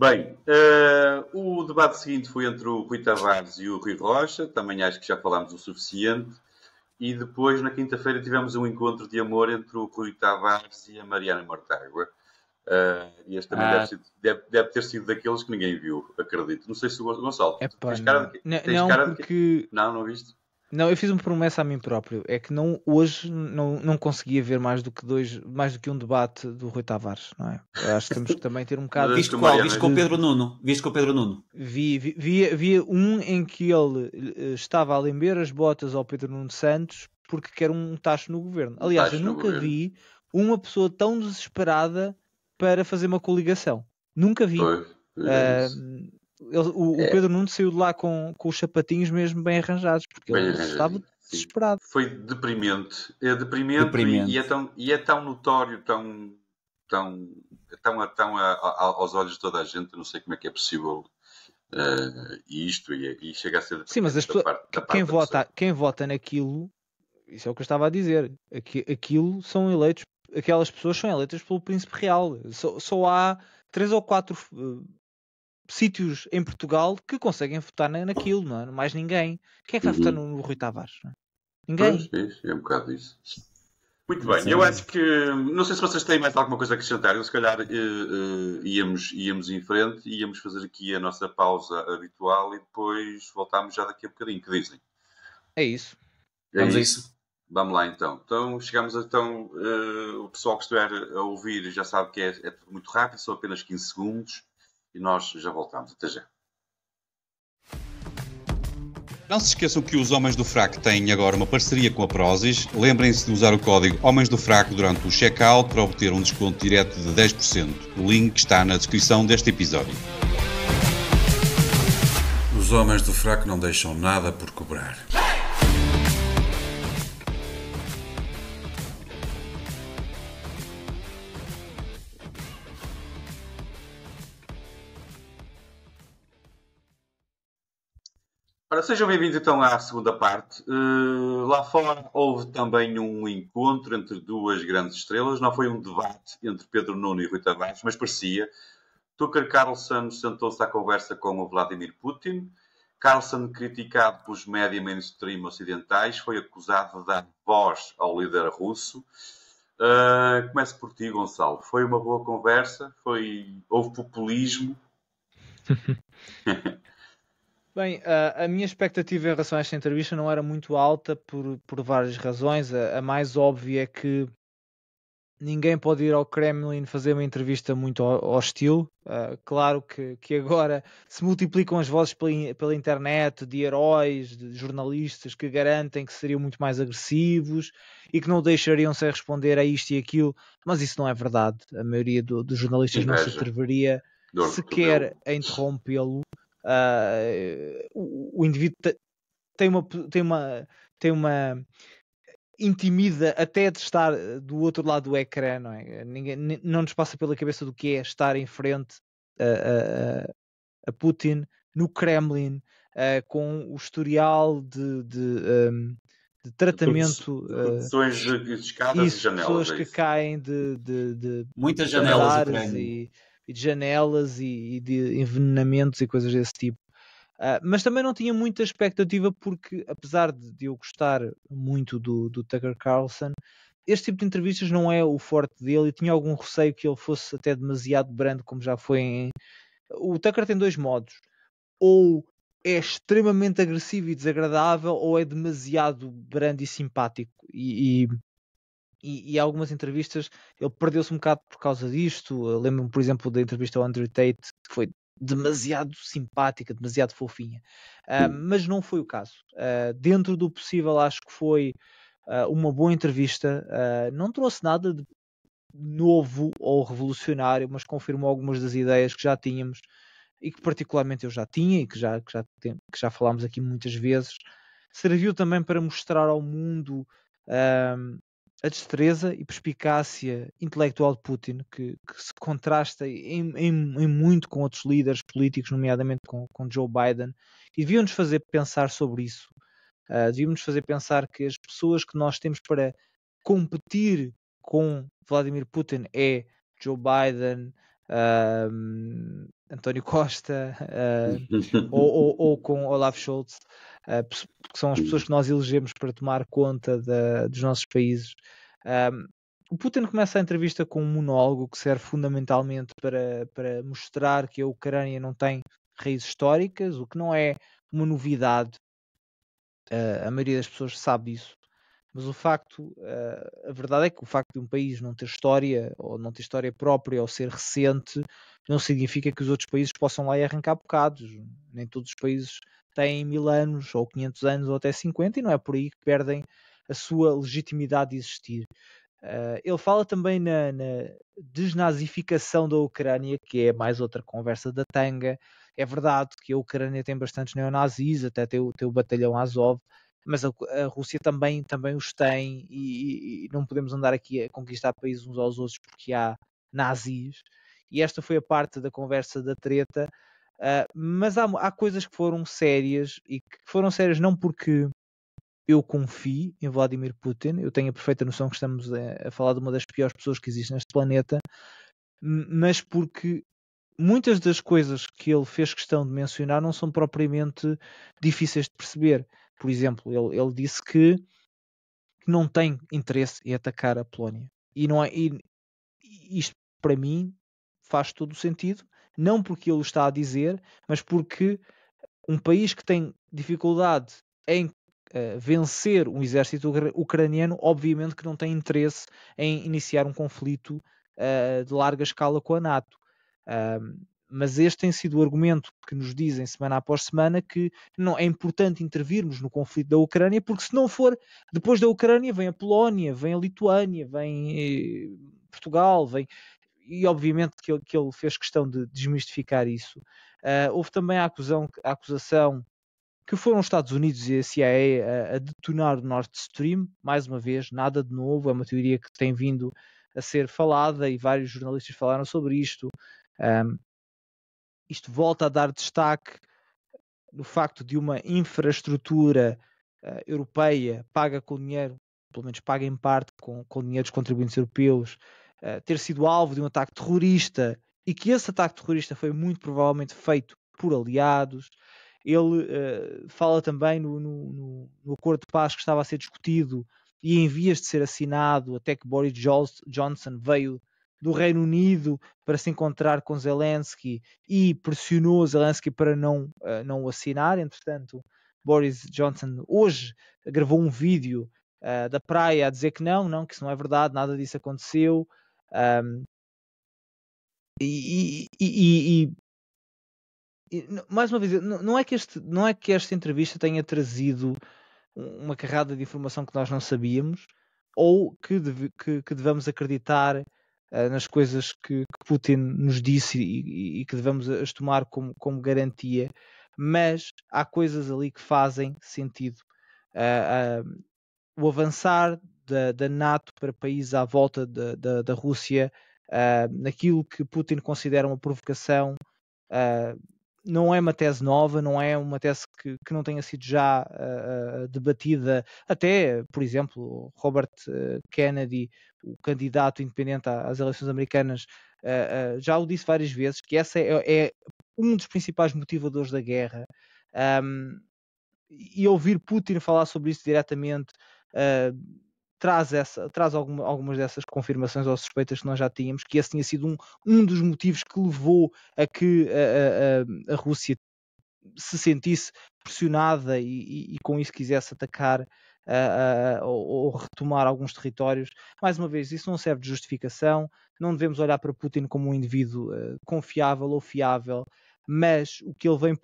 Bem, uh, o debate seguinte foi entre o Rui Tavares e o Rui Rocha, também acho que já falámos o suficiente. E depois, na quinta-feira, tivemos um encontro de amor entre o Rui Tavares e a Mariana Mortágua. Uh, este também ah. deve, ser, deve, deve, ter sido daqueles que ninguém viu, acredito. Não sei se o Gonçalo. É tens cara de, tens não, cara porque... que... não, não viste? Não, eu fiz uma promessa a mim próprio. É que não, hoje não, não conseguia ver mais do que dois, mais do que um debate do Rui Tavares, não é? Eu acho que temos que também ter um bocado. Viste qual? Viste com o Pedro Nuno? Viste com o Pedro Nuno? Vi, vi, vi, vi um em que ele eh, estava a lembrar as botas ao Pedro Nuno Santos porque quer um tacho no governo. Aliás, tacho eu nunca vi uma pessoa tão desesperada para fazer uma coligação. Nunca vi. Foi. uh, eh, é ele, o, é. o, Pedro Nuno saiu de lá com, com os sapatinhos mesmo bem arranjados, porque bem ele estava desesperado. Foi deprimente. É deprimente, deprimente. E, e, é tão, e é tão notório, tão, tão, tão, a, a, aos olhos de toda a gente. não sei como é que é possível uh, isto e, e chega a ser. Sim, mas as pessoas, quem, vota, quem vota naquilo, isso é o que eu estava a dizer. Aqui, aquilo são eleitos, aquelas pessoas são eleitas pelo Príncipe Real. Só, só há três ou quatro eh, sítios em Portugal que conseguem votar naquilo, não é? Mais ninguém. Quem é que vai votar no, uhum. no, Rui Tavares? É? Ninguém. Pois, é, um bocado isso. Muito bem, é eu acho que. Não sei se vocês têm mais alguma coisa a acrescentar. se calhar, uh, uh, íamos, íamos em frente, íamos fazer aqui a nossa pausa habitual e depois voltámos já daqui a bocadinho. Que dizem? É isso. É Vamos isso. isso. Vamos lá então. Então, chegamos então. Uh, o pessoal que estiver a ouvir já sabe que é, é muito rápido, são apenas 15 segundos e nós já voltamos. Até já. Não se esqueçam que os Homens do Fraco têm agora uma parceria com a Prozis. Lembrem-se de usar o código Homens do Fraco durante o checkout para obter um desconto direto de 10%. O link está na descrição deste episódio. Os Homens do Fraco não deixam nada por cobrar. Ora, sejam bem-vindos então à segunda parte. Uh, lá fora houve também um encontro entre duas grandes estrelas. Não foi um debate entre Pedro Nuno e Rui Tavares, mas parecia. Tucker Carlson sentou-se à conversa com o Vladimir Putin. Carlson, criticado pelos média mainstream ocidentais, foi acusado de dar voz ao líder russo. Uh, começo por ti, Gonçalo. Foi uma boa conversa? Foi... Houve populismo? Bem, a, a, minha expectativa em relação a esta entrevista não era muito alta por, por várias razões. A, a mais óbvia é que ninguém pode ir ao Kremlin fazer uma entrevista muito hostil. Uh, claro que, que agora se multiplicam as vozes pela, pela, internet de heróis, de jornalistas que garantem que seriam muito mais agressivos e que não deixariam-se responder a isto e aquilo, mas isso não é verdade. A maioria do, dos jornalistas Inveja. não se atreveria sequer a interrompê-lo uh, o, o, indivíduo tem uma, tem uma, tem uma intimida até de estar do outro lado do ecrã, não é? Ninguém, não nos passa pela cabeça do que é estar em frente a, a, a Putin no Kremlin, ah, com o historial de, de, um, ah, de tratamento. Condições de escadas isso, e janelas. Pessoas é que caem de, de, de muitas janelas e, e de janelas e, e de envenenamentos e coisas desse tipo. Uh, mas também não tinha muita expectativa porque, apesar de, de eu gostar muito do, do, Tucker Carlson, este tipo de entrevistas não é o forte dele e tinha algum receio que ele fosse até demasiado brando, como já foi em... O Tucker tem dois modos. Ou é extremamente agressivo e desagradável, ou é demasiado brando e simpático. E, e e, e algumas entrevistas ele perdeu-se um bocado por causa disto. Lembro-me, por exemplo, da entrevista ao Andrew Tate, que foi demasiado simpática, demasiado fofinha. Uh, mas não foi o caso. Uh, dentro do possível, acho que foi uh, uma boa entrevista. não trouxe nada de novo ou revolucionário, mas confirmou algumas das ideias que já tínhamos e que particularmente eu já tinha e que já, que já, tem, que já falámos aqui muitas vezes. Serviu também para mostrar ao mundo um, a destreza e perspicácia intelectual de Putin, que, que se contrasta em, em, em, muito com outros líderes políticos, nomeadamente com, com Joe Biden, e deviam-nos fazer pensar sobre isso. Uh, ah, devíamos fazer pensar que as pessoas que nós temos para competir com Vladimir Putin é Joe Biden, António Costa uh, ou, ou, ou, com Olaf Scholz, uh, que são as pessoas uhum. que nós elegemos para tomar conta da, dos nossos países. o Putin começa a entrevista com um monólogo que serve fundamentalmente para, para mostrar que a Ucrânia não tem raízes históricas, o que não é uma novidade. Uh, a maioria das pessoas sabe isso mas o facto, eh, a verdade é que o facto de um país não ter história ou não ter história própria ou ser recente não significa que os outros países possam lá e arrancar bocados. Nem todos os países têm mil anos ou 500 anos ou até 50 e não é por aí que perdem a sua legitimidade de existir. Eh, ele fala também na, na desnazificação da Ucrânia, que é mais outra conversa da tanga. É verdade que a Ucrânia tem bastantes neonazis, até tem o, tem o batalhão Azov, mas a, a, Rússia também, também os tem e, e, não podemos andar aqui a conquistar países uns aos outros porque há nazis. E esta foi a parte da conversa da treta, uh, mas há, há coisas que foram sérias e que foram sérias não porque eu confio em Vladimir Putin, eu tenho a perfeita noção que estamos a, a falar de uma das piores pessoas que existe neste planeta, mas porque muitas das coisas que ele fez questão de mencionar não são propriamente difíceis de perceber por exemplo, ele, ele disse que, não tem interesse em atacar a Polónia. E, não é, e, isto, para mim, faz todo o sentido, não porque ele está a dizer, mas porque um país que tem dificuldade em uh, vencer um exército ucraniano, obviamente que não tem interesse em iniciar um conflito uh, de larga escala com a NATO. Um, mas este tem sido o argumento que nos dizem semana após semana que não é importante intervirmos no conflito da Ucrânia, porque se não for, depois da Ucrânia vem a Polónia, vem a Lituânia, vem eh, Portugal, vem. E obviamente que ele, que ele fez questão de desmistificar isso. Uh, houve também a, acusão, a acusação que foram os Estados Unidos e a CIA a, a, detonar o Nord Stream, mais uma vez, nada de novo, é uma teoria que tem vindo a ser falada e vários jornalistas falaram sobre isto. Um, isto volta a dar destaque no facto de uma infraestrutura uh, europeia paga com dinheiro, pelo menos paga em parte com, com dinheiro dos contribuintes europeus, uh, ter sido alvo de um ataque terrorista e que esse ataque terrorista foi muito provavelmente feito por aliados. Ele uh, fala também no, no, no, acordo de paz que estava a ser discutido e em vias de ser assinado, até que Boris Johnson veio do Reino Unido para se encontrar com Zelensky e pressionou Zelensky para não, uh, não o assinar. Entretanto, Boris Johnson hoje gravou um vídeo uh, da praia a dizer que não, não, que isso não é verdade, nada disso aconteceu. Um, e, e, e, e, mais uma vez, não é, que este, não é que esta entrevista tenha trazido uma carrada de informação que nós não sabíamos ou que, deve, que, que devamos acreditar eh, nas coisas que, que, Putin nos disse e, e, que devemos as tomar como, como garantia, mas há coisas ali que fazem sentido. Uh, uh, o avançar da, da, NATO para países à volta da Rússia, uh, naquilo que Putin considera uma provocação não é uma tese nova, não é uma tese que, que não tenha sido já uh, debatida. Até, por exemplo, Robert eh, Kennedy, o candidato independente às eleições americanas, uh, uh, já o disse várias vezes que essa é, é um dos principais motivadores da guerra. Um, e ouvir Putin falar sobre isso diretamente traz, essa, traz alguma, algumas dessas confirmações ou suspeitas que nós já tínhamos, que esse tinha sido um, um dos motivos que levou a que a, a, a Rússia se sentisse pressionada e, e, e com isso quisesse atacar a ou, ou, retomar alguns territórios. Mais uma vez, isso não serve de justificação, não devemos olhar para Putin como um indivíduo uh, confiável ou fiável, mas o que ele vem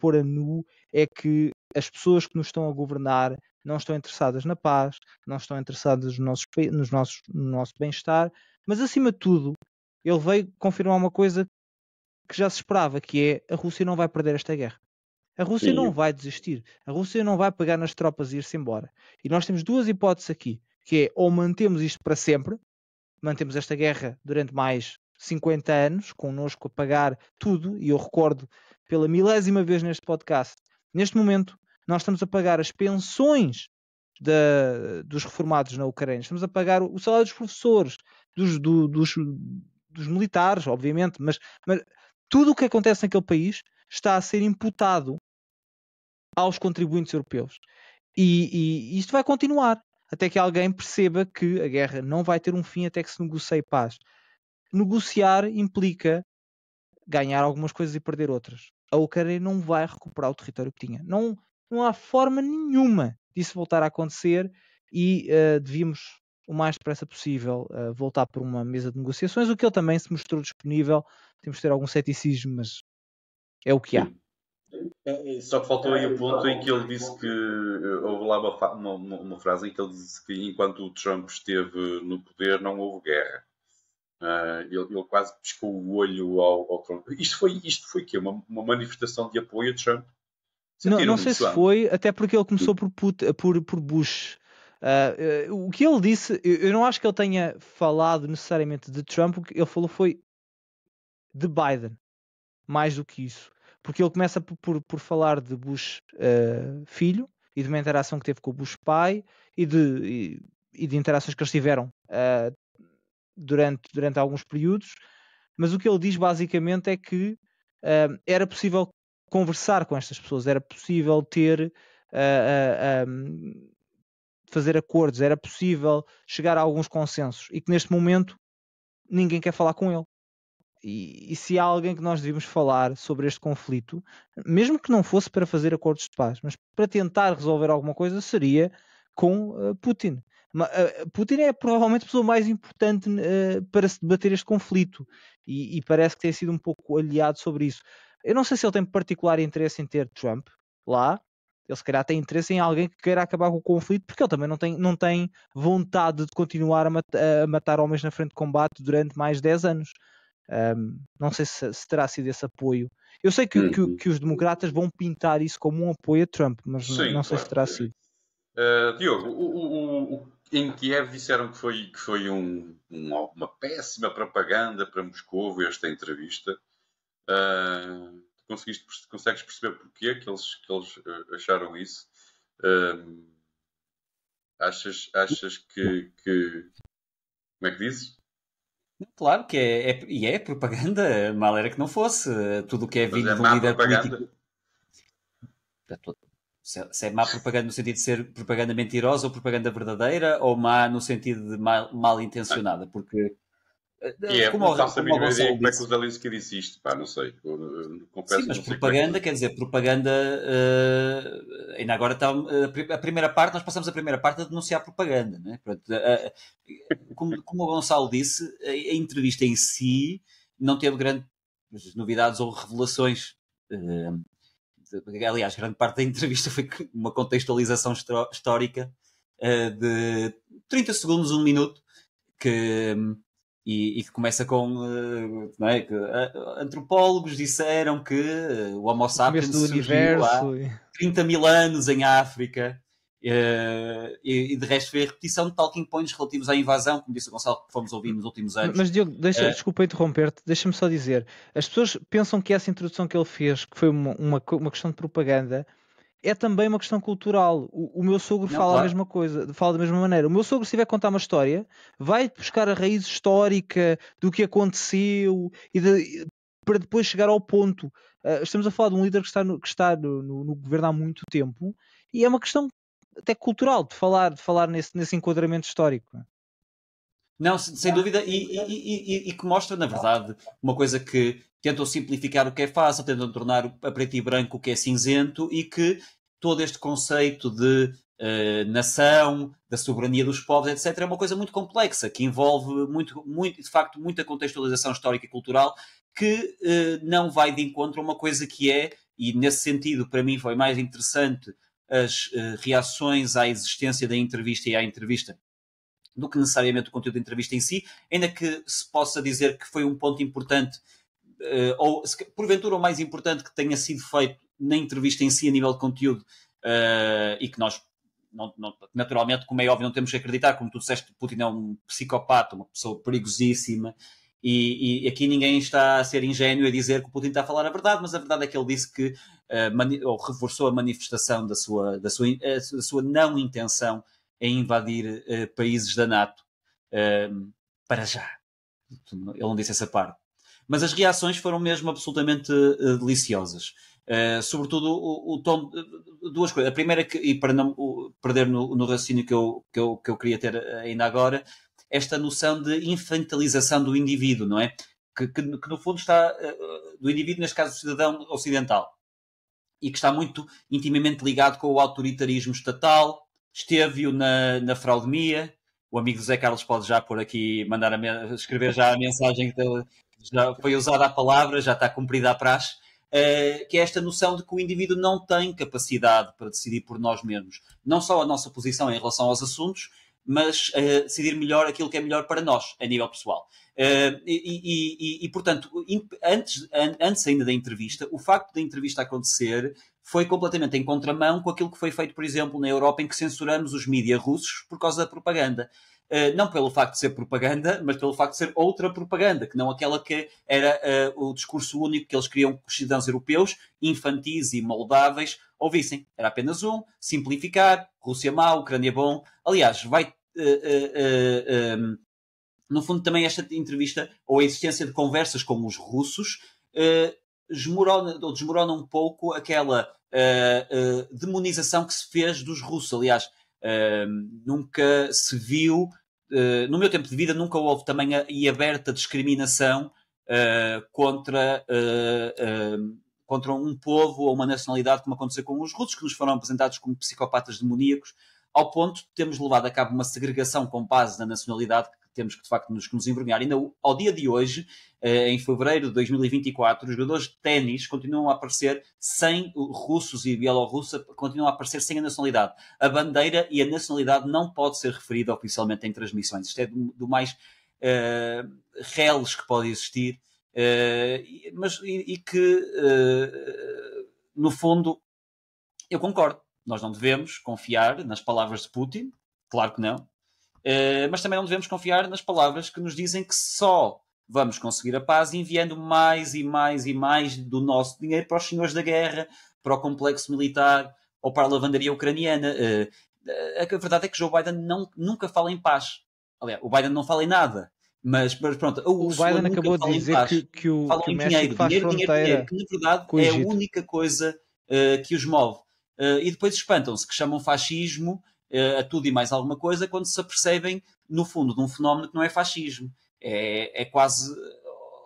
pôr a nu é que as pessoas que nos estão a governar não estão interessadas na paz, não estão interessadas nos nossos, nos nossos, no nosso bem-estar, mas acima de tudo, ele veio confirmar uma coisa que já se esperava, que é a Rússia não vai perder esta guerra. A Rússia Sim. não vai desistir. A Rússia não vai pegar nas tropas e ir-se embora. E nós temos duas hipóteses aqui, que é ou mantemos isto para sempre, mantemos esta guerra durante mais 50 anos, connosco a pagar tudo, e eu recordo pela milésima vez neste podcast, neste momento, nós estamos a pagar as pensões da, dos reformados na Ucrânia, estamos a pagar o, salário dos professores, dos, do, dos, dos militares, obviamente, mas, mas tudo o que acontece naquele país está a ser imputado aos contribuintes europeus. E, e, isto vai continuar até que alguém perceba que a guerra não vai ter um fim até que se negocie paz. Negociar implica ganhar algumas coisas e perder outras. A Ucrânia não vai recuperar o território que tinha. Não, não há forma nenhuma disso voltar a acontecer e uh, devíamos o mais depressa possível uh, voltar para uma mesa de negociações, o que ele também se mostrou disponível. Temos de ter algum ceticismo, mas é o que há. É, é Só que faltou aí o ponto em que ele disse que eh, houve lá uma, uma, uma frase em que ele disse que enquanto o Trump esteve no poder não houve guerra. Uh, ele, ele, quase piscou o olho ao, ao Trump. Isto foi, isto foi o quê? Uma, uma manifestação de apoio a Trump? Não, não sei se foi, até porque ele começou por, put, eh, por, por Bush. Uh, uh, o que ele disse, eu, eu, não acho que ele tenha falado necessariamente de Trump, o que ele falou foi de Biden, mais do que isso. Porque ele começa por, por, por falar de Bush uh, filho e de uma interação que teve com o Bush pai e de, e, e de interações que eles tiveram durante, durante alguns períodos. Mas o que ele diz basicamente é que era possível conversar com estas pessoas, era possível ter. Uh, uh, um, fazer acordos, era possível chegar a alguns consensos e que neste momento ninguém quer falar com ele. E, e, se há alguém que nós devíamos falar sobre este conflito, mesmo que não fosse para fazer acordos de paz, mas para tentar resolver alguma coisa, seria com uh, Putin. Mas, uh, ah, Putin é provavelmente a pessoa mais importante uh, para se debater este conflito e, e, parece que tem sido um pouco aliado sobre isso. Eu não sei se ele tem particular interesse em ter Trump lá. Ele se calhar tem interesse em alguém que queira acabar com o conflito, porque ele também não tem, não tem vontade de continuar a, mat a matar homens na frente de combate durante mais 10 anos. Um, não sei se, se, terá sido esse apoio. Eu sei que, uhum. que, que, os democratas vão pintar isso como um apoio a Trump, mas Sim, não, não claro. sei se terá sido. Uh, Diogo, o, o, o, em Kiev disseram que foi, que foi um, um, uma péssima propaganda para Moscou esta entrevista. Uh, conseguiste, consegues perceber porquê que eles, que eles ah, acharam isso? Uh, achas, achas que, que. Como é que dizes? Claro que é, é, e é propaganda, mal era que não fosse. Tudo o que é vindo é de um líder propaganda. político. É, se é má propaganda no sentido de ser propaganda mentirosa ou propaganda verdadeira, ou má no sentido de mal, mal intencionada, porque e é como, a sabia ideia, como é que o Zelensky disse isto, pá, não sei. Confesso, Sim, mas é propaganda, que... quer dizer, propaganda, uh, ainda agora está, uh, a primeira parte, nós passamos a primeira parte a denunciar propaganda, né? Pronto, uh, como, como o Gonçalo disse, a, entrevista em si não teve grandes novidades ou revelações. aliás, grande parte da entrevista foi uma contextualização histórica de 30 segundos, um minuto, que e, e, que começa com eh, não é? que, eh, antropólogos disseram que eh, o Homo sapiens surgiu universo há 30 mil anos em África e, e de resto foi a repetição de talking points relativos à invasão, como disse o Gonçalo, que fomos ouvindo nos últimos anos. Mas Diogo, deixa, uh, desculpa interromper-te, deixa-me só dizer, as pessoas pensam que essa introdução que ele fez, que foi uma, uma, uma questão de propaganda, é também uma questão cultural. O, o meu sogro não, fala claro. a mesma coisa, fala da mesma maneira. O meu sogro, se tiver a contar uma história, vai buscar a raiz histórica do que aconteceu e de, para depois chegar ao ponto. Uh, estamos a falar de um líder que está, no, que está no, no, no, governo há muito tempo e é uma questão até cultural de falar, de falar nesse, nesse enquadramento histórico. Não, sem dúvida, e, e, e, e, que mostra, na verdade, uma coisa que tentam simplificar o que é fácil, tentam tornar a preto e branco o que é cinzento e que todo este conceito de uh, nação, da soberania dos povos, etc., é uma coisa muito complexa, que envolve muito, muito de facto muita contextualização histórica e cultural que uh, não vai de encontro a uma coisa que é, e nesse sentido para mim foi mais interessante as uh, reações à existência da entrevista e à entrevista do que necessariamente o conteúdo da entrevista em si, ainda que se possa dizer que foi um ponto importante uh, ou se, porventura o mais importante que tenha sido feito na entrevista em si a nível de conteúdo uh, e que nós não, não, naturalmente, como é óbvio, não temos que acreditar, como tu disseste, Putin é um psicopata, uma pessoa perigosíssima, e, e, aqui ninguém está a ser ingênuo a dizer que o Putin está a falar a verdade, mas a verdade é que ele disse que uh, ou reforçou a manifestação da sua, da sua, da sua não intenção em invadir uh, países da NATO uh, para já. Ele não disse essa parte mas as reações foram mesmo absolutamente uh, deliciosas. Uh, sobretudo o, o tom, duas coisas. A primeira, que, e para não o, perder no, no raciocínio que eu, que, eu, que eu queria ter eh, ainda agora, esta noção de infantilização do indivíduo, não é? Que, que, que no fundo está, uh, do indivíduo, neste caso do cidadão ocidental, e que está muito intimamente ligado com o autoritarismo estatal, esteve-o na, na fraudemia. O amigo José Carlos pode já por aqui mandar a, escrever já a mensagem já foi usada a palavra, já está cumprida a praxe, uh, que é esta noção de que o indivíduo não tem capacidade para decidir por nós mesmos. Não só a nossa posição em relação aos assuntos, mas uh, decidir melhor aquilo que é melhor para nós, a nível pessoal. Uh, e, e, e, portanto, antes, antes ainda da entrevista, o facto da entrevista acontecer foi completamente em contramão com aquilo que foi feito, por exemplo, na Europa, em que censuramos os mídias russos por causa da propaganda. Eh, não pelo facto de ser propaganda, mas pelo facto de ser outra propaganda, que não aquela que era eh, o discurso único que eles queriam que os cidadãos europeus, infantis e moldáveis, ouvissem. Era apenas um, simplificar, Rússia má, Ucrânia bom. Aliás, vai. Um, eh, ehm, no fundo, também esta entrevista, ou a existência de conversas com os russos, desmorona, ou desmorona um pouco aquela uh, uh, demonização que se fez dos russos. Aliás, uh, nunca se viu eh, no meu tempo de vida nunca houve também a, e aberta discriminação uh, contra, eh, contra um povo ou uma nacionalidade, como aconteceu com os russos, que nos foram apresentados como psicopatas demoníacos, ao ponto de termos levado a cabo uma segregação com base na nacionalidade temos que de facto nos, nos envergonhar. Ainda ao dia de hoje, eh, em fevereiro de 2024, os jogadores de ténis continuam a aparecer sem russos e bielorrussa, continuam a aparecer sem a nacionalidade. A bandeira e a nacionalidade não pode ser referida oficialmente em transmissões. Isto é do, do mais uh, eh, reles que pode existir, uh, mas e, e que uh, no fundo eu concordo. Nós não devemos confiar nas palavras de Putin, claro que não, eh, mas também não devemos confiar nas palavras que nos dizem que só vamos conseguir a paz enviando mais e mais e mais do nosso dinheiro para os senhores da guerra, para o complexo militar ou para a lavandaria ucraniana. Uh, a verdade é que Joe Biden não, nunca fala em paz. Aliás, o Biden não fala em nada. Mas, mas pronto, o Biden acabou de dizer paz, que, que, o, que o dinheiro, dinheiro, dinheiro, dinheiro, que na verdade é a única coisa uh, que os move. Uh, e depois espantam-se, que chamam fascismo uh, a tudo e mais alguma coisa quando se apercebem, no fundo, de um fenómeno que não é fascismo. É, é quase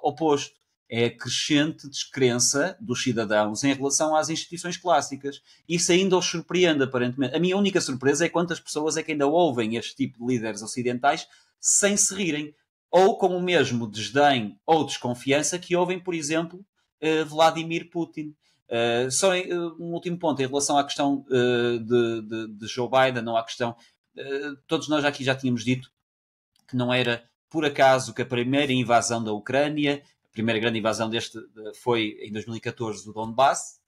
oposto. É a crescente descrença dos cidadãos em relação às instituições clássicas. Isso ainda os surpreende, aparentemente. A minha única surpresa é quantas pessoas é que ainda ouvem este tipo de líderes ocidentais sem se rirem, ou com o mesmo desdém ou desconfiança que ouvem, por exemplo, eh, Vladimir Putin. Ah, só em, um último ponto em relação à questão uh, de, de, de, Joe Biden, não à questão. Uh, todos nós aqui já tínhamos dito que não era por acaso que a primeira invasão da Ucrânia, a primeira grande invasão deste foi em 2014 do Donbass,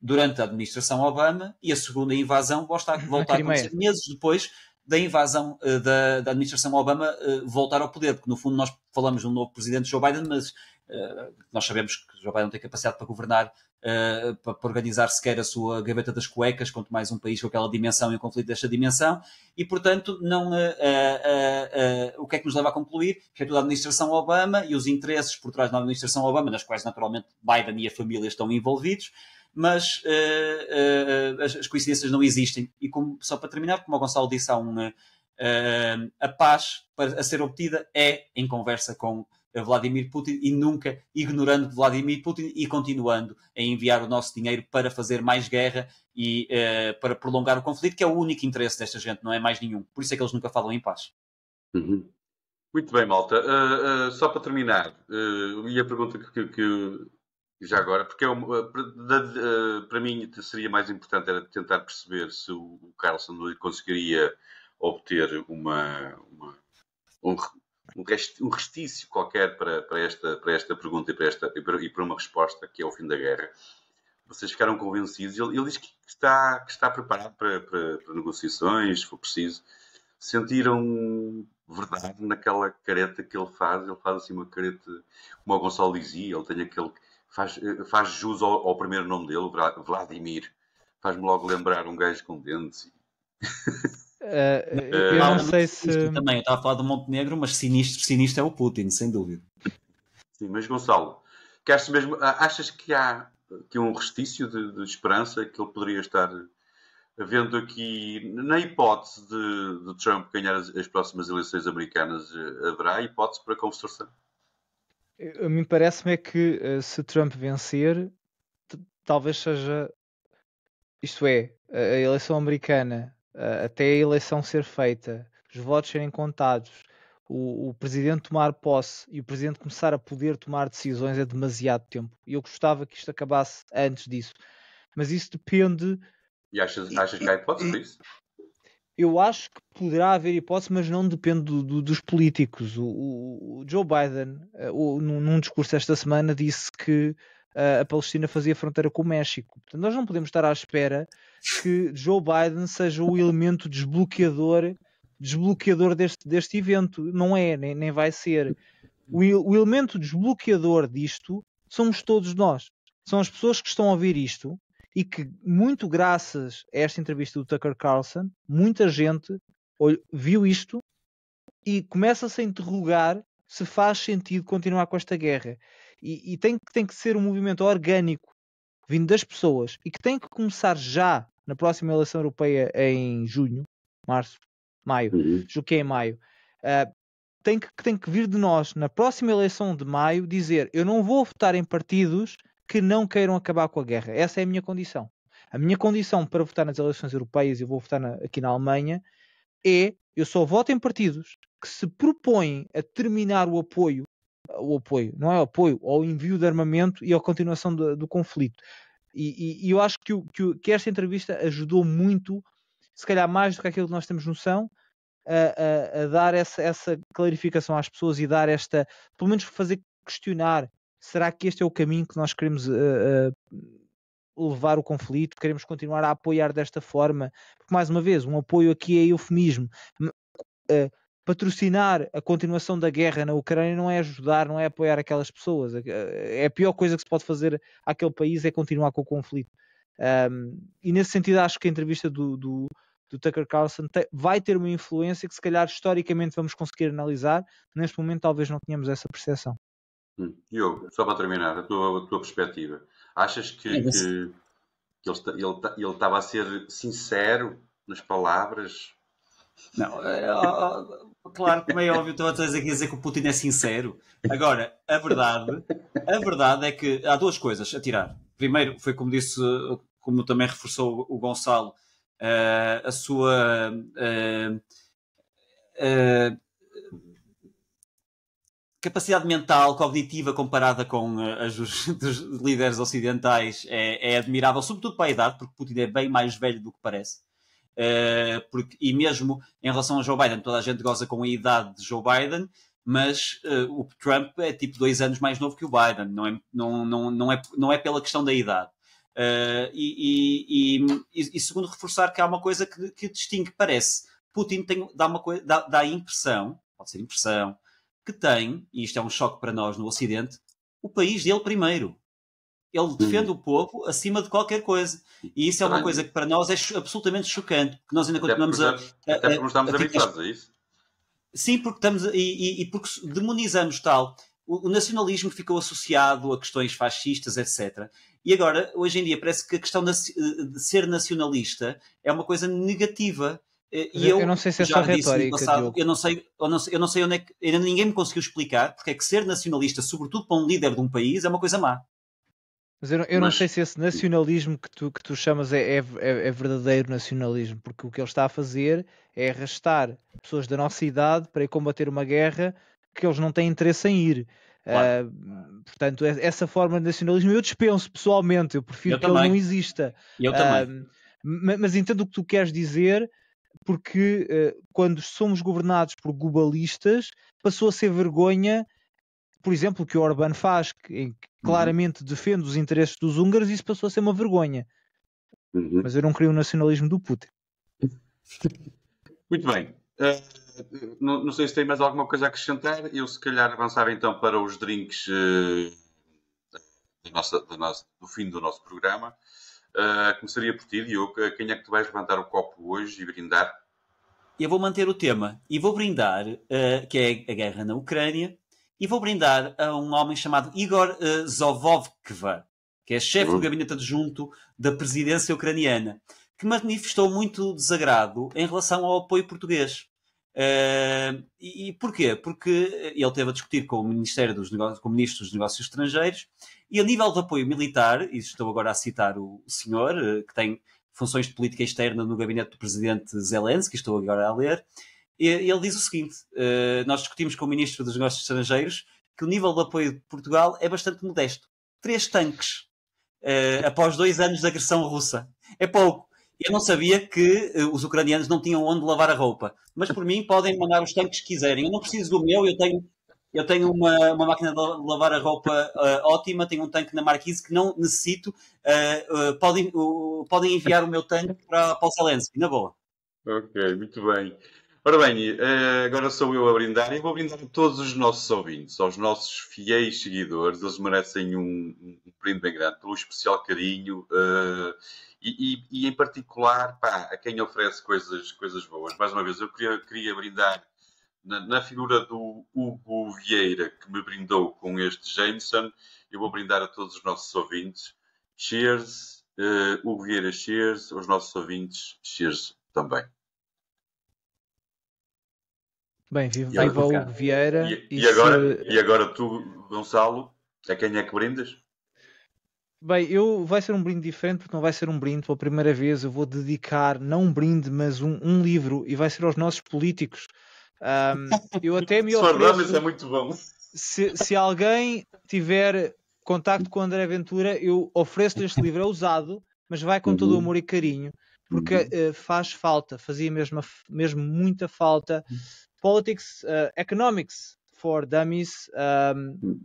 durante a administração Obama, e a segunda invasão volta, volta a acontecer meses depois da invasão da, da administração Obama voltar ao poder, porque no fundo nós falamos de um novo presidente Joe Biden, mas eh, nós sabemos que Joe Biden não tem capacidade para governar, eh, para organizar sequer a sua gaveta das cuecas, quanto mais um país com aquela dimensão e um conflito desta dimensão, e portanto, não, eh, o que é que nos leva a concluir? Que é toda a administração Obama e os interesses por trás da administração Obama, nas quais naturalmente Biden e a família estão envolvidos, mas uh, uh, as, coincidências não existem. E como, só para terminar, como o Gonçalo disse, há um, uh, a paz para, a ser obtida é em conversa com Vladimir Putin e nunca ignorando Vladimir Putin e continuando a enviar o nosso dinheiro para fazer mais guerra e uh, para prolongar o conflito, que é o único interesse desta gente, não é mais nenhum. Por isso é que eles nunca falam em paz. Uhum. Muito bem, malta. Uh, uh, só para terminar, e a pergunta que, que, que já agora, porque é uma, para, para mim seria mais importante era tentar perceber se o Carlson conseguiria obter uma, uma um, um, rest, um restício qualquer para, para, esta, para esta pergunta e para, esta, e para, e para uma resposta, que é o fim da guerra vocês ficaram convencidos. Ele, ele diz que está, que está preparado para, para, para, negociações, se for preciso. Sentiram verdade naquela careta que ele faz? Ele faz assim uma careta, como o Gonçalo dizia, ele tem aquele. faz, faz jus ao, ao primeiro nome dele, Vladimir. Faz-me logo lembrar um gajo com dentes. Uh, eu não, sei é se. Também, eu estava a falar do Montenegro, mas sinistro, sinistro é o Putin, sem dúvida. Sim, mas Gonçalo, que achas, mesmo, achas que há aqui um restício de, de, esperança que ele poderia estar vendo aqui, na hipótese de, de Trump ganhar as, as, próximas eleições americanas, eh, haverá hipótese para eh, a mim parece-me é que se Trump vencer, talvez seja. Isto é, a eleição americana eh, até a eleição ser feita, os votos serem contados, o, o, presidente tomar posse e o presidente começar a poder tomar decisões é demasiado tempo. E eu gostava que isto acabasse antes disso. Mas isso depende. E achas, achas que há hipótese para isso? Eu acho que poderá haver hipótese, mas não depende do, do, dos políticos. O, o, o Joe Biden, eh, num, num discurso esta semana, disse que a Palestina fazia fronteira com o México. Portanto, nós não podemos estar à espera que Joe Biden seja o elemento desbloqueador, desbloqueador deste, deste evento. Não é, nem, nem vai ser. O, o elemento desbloqueador disto somos todos nós. São as pessoas que estão a ouvir isto e que, muito graças a esta entrevista do Tucker Carlson, muita gente viu isto e começa-se a interrogar se faz sentido continuar com esta guerra. E, e tem, tem que ser um movimento orgânico, vindo das pessoas, e que tem que começar já na próxima eleição europeia em junho, março, maio, uhum. julgo que é em maio. Uh, tem que, tem que vir de nós, na próxima eleição de maio, dizer: eu não vou votar em partidos que não queiram acabar com a guerra. Essa é a minha condição. A minha condição para votar nas eleições europeias, eu vou votar na, aqui na Alemanha, é eu só voto em partidos que se propõem a terminar o apoio o apoio, não é o apoio, ao envio de armamento e à continuação do, do conflito. E, e, e, eu acho que, o, que, o, que, esta entrevista ajudou muito, se calhar mais do que aquilo que nós temos noção, a, a, a dar essa, essa, clarificação às pessoas e dar esta, pelo menos fazer questionar, será que este é o caminho que nós queremos uh, uh, levar o conflito, queremos continuar a apoiar desta forma? Porque, mais uma vez, um apoio aqui é eufemismo. Uh, patrocinar a continuação da guerra na Ucrânia não é ajudar, não é apoiar aquelas pessoas. É a pior coisa que se pode fazer àquele país é continuar com o conflito. Um, e nesse sentido, acho que a entrevista do, do, do Tucker Carlson te, vai ter uma influência que, se calhar, historicamente vamos conseguir analisar. Neste momento, talvez não tenhamos essa percepção. Hum. Diogo, só para terminar, a tua, a tua perspectiva. Achas que, é que, que ele estava a ser sincero nas palavras não, é, claro, como é óbvio, estou a dizer aqui a dizer que o Putin é sincero. Agora, a verdade, a verdade é que há duas coisas a tirar. Primeiro, foi como disse, como também reforçou o Gonçalo, eh, a sua. A, eh, a, eh, capacidade mental, cognitiva, comparada com as dos, dos líderes ocidentais, é, é admirável, sobretudo para a idade, porque Putin é bem mais velho do que parece. Eh, porque, e mesmo em relação a Joe Biden, toda a gente goza com a idade de Joe Biden, mas eh, o Trump é tipo dois anos mais novo que o Biden, não é, não, não, não é, não é pela questão da idade. Eh, e, e, e, e, segundo, reforçar que há uma coisa que, que distingue, parece. Putin tem, dá, uma, dá, dá a impressão, pode ser impressão, que tem, e isto é um choque para nós no Ocidente, o país dele primeiro. Ele defende o povo acima de qualquer coisa. E isso é uma coisa que para nós é absolutamente chocante, porque nós ainda continuamos até porque, a, a, Até porque não estamos a, habituados a, a isso. Sim, porque estamos. E, e, e porque demonizamos tal. O, o, nacionalismo ficou associado a questões fascistas, etc. E agora, hoje em dia, parece que a questão eh, de ser nacionalista é uma coisa negativa. Eh, e eu, eu, não sei se é só retórica. Passado, eu, não sei, eu, não sei, eu não sei onde é que. Ainda ninguém me conseguiu explicar porque é que ser nacionalista, sobretudo para um líder de um país, é uma coisa má. Mas eu, eu Mas... não sei se esse nacionalismo que tu, que tu chamas é, é, é, é, verdadeiro nacionalismo, porque o que ele está a fazer é arrastar pessoas da nossa idade para ir combater uma guerra que eles não têm interesse em ir. Claro. Uh, portanto, é, essa forma de nacionalismo eu dispenso pessoalmente, eu prefiro eu que também. ele não exista. Eu uh, também. Ah, mas entendo o que tu queres dizer, porque uh, quando somos governados por globalistas, passou a ser vergonha por exemplo, o que o Orbán faz, que uhum. claramente uhum. defende os interesses dos húngaros, isso passou a ser uma vergonha. Uhum. Mas eu não queria o nacionalismo do Putin. Muito bem. Uh, não, não, sei se tem mais alguma coisa a acrescentar. Eu, se calhar, avançava então para os drinks uh, da nossa, da nossa, do fim do nosso programa. Uh, começaria por ti, Diogo. Quem é que tu vais levantar o copo hoje e brindar? Eu vou manter o tema e vou brindar, uh, que é a guerra na Ucrânia, e vou brindar a um homem chamado Igor uh, Zovovkva, que é chefe do uhum. gabinete adjunto da presidência ucraniana, que manifestou muito desagrado em relação ao apoio português. Uh, e, e, porquê? Porque ele esteve a discutir com o, Ministério dos Negócios, com o Ministro dos Negócios Estrangeiros e a nível do apoio militar, e estou agora a citar o senhor, uh, que tem funções de política externa no gabinete do presidente Zelensky, estou agora a ler, e ele diz o seguinte: eh, nós discutimos com o Ministro dos Negócios Estrangeiros que o nível de apoio de Portugal é bastante modesto. Três tanques eh, após dois anos de agressão russa. É pouco. Eu não sabia que eh, os ucranianos não tinham onde lavar a roupa. Mas por mim podem mandar os tanques que quiserem. Eu não preciso do meu, eu tenho, eu tenho uma, uma máquina de lavar a roupa uh, ótima, tenho um tanque na Marquise que não necessito. Uh, uh, podem, podem enviar o meu tanque para, para o Zelensky, na boa. Ok, muito bem. Ora bem, eh, agora sou eu a brindar e vou brindar a todos os nossos ouvintes, aos nossos fiéis seguidores. Eles merecem um, um brinde bem grande pelo especial carinho uh, e, e, e, em particular, pá, a quem oferece coisas, coisas boas. Mais uma vez, eu queria, queria brindar na, na, figura do Hugo Vieira, que me brindou com este Jameson. Eu vou brindar a todos os nossos ouvintes. Cheers, uh, Hugo Vieira, cheers. Aos nossos ouvintes, cheers também. Bem, viva, viva o Hugo Vieira. E, e, e agora, se... e agora tu, Gonçalo, a quem é que brindas? Bem, eu vai ser um brinde diferente, porque não vai ser um brinde pela primeira vez. Eu vou dedicar, não um brinde, mas um, um livro, e vai ser aos nossos políticos. Um, eu até me ofereço... é muito bom. Se, se alguém tiver contacto com o André Ventura, eu ofereço-lhe este livro. É usado, mas vai com todo o uhum. amor e carinho, porque uh, faz falta, fazia mesmo, mesmo muita falta. Politics, uh, Economics for Dummies. Um,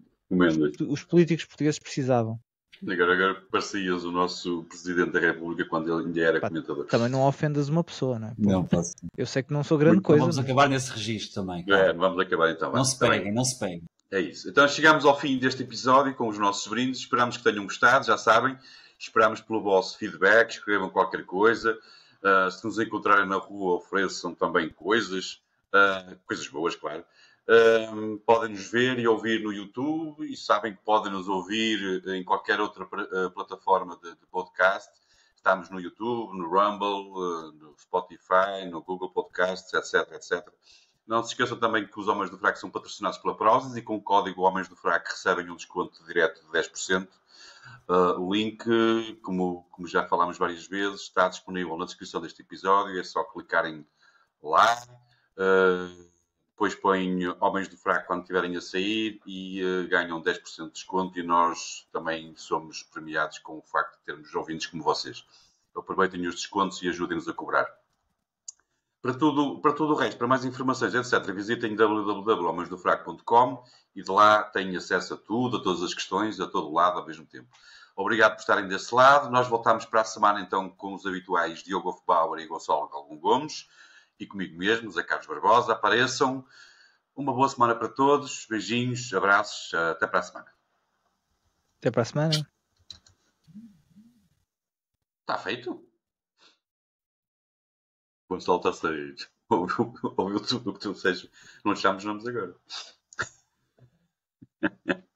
os políticos portugueses precisavam. Agora, agora parecias o nosso Presidente da República quando ele ainda era Pá, comentador. Também não ofendas uma pessoa, não é? Pô, não, posso. Eu sei que não sou grande Muito, coisa. Vamos mas... acabar nesse registro também. É, vamos acabar então. Não se tá peguem, não se peguem. É isso. Então chegamos ao fim deste episódio com os nossos brindes. Esperamos que tenham gostado, já sabem. Esperamos pelo vosso feedback, escrevam qualquer coisa. Uh, se nos encontrarem na rua, ofereçam também coisas uh, coisas boas, claro. Ah, podem nos ver e ouvir no YouTube e sabem que podem nos ouvir em qualquer outra ah, plataforma de, de, podcast. Estamos no YouTube, no Rumble, no Spotify, no Google Podcasts, etc, etc. Não se esqueçam também que os Homens do Fraco são patrocinados pela Prozis e com o código Homens do Fraco recebem um desconto direto de 10%. Uh, o link, como, como, já falámos várias vezes, está disponível na descrição deste episódio. É só clicarem lá. Uh, depois põem homens do fraco quando estiverem a sair e uh, ganham 10% de desconto e nós também somos premiados com o facto de termos ouvintes como vocês. Então, aproveitem os descontos e ajudem-nos a cobrar. Para tudo, para tudo o resto, para mais informações, etc., visitem www.homensdofraco.com e de lá têm acesso a tudo, a todas as questões, a todo lado ao mesmo tempo. Obrigado por estarem desse lado. Nós voltamos para a semana então com os habituais Diogo Bauer e Gonçalo Gomes e comigo mesmo, Zé Carlos Barbosa. Apareçam. Uma boa semana para todos. Beijinhos, abraços. Até para a semana. Até para a semana. Está feito? Quando está a sair. Ouviu tudo o que tu disseste. Não achamos chamamos nomes agora.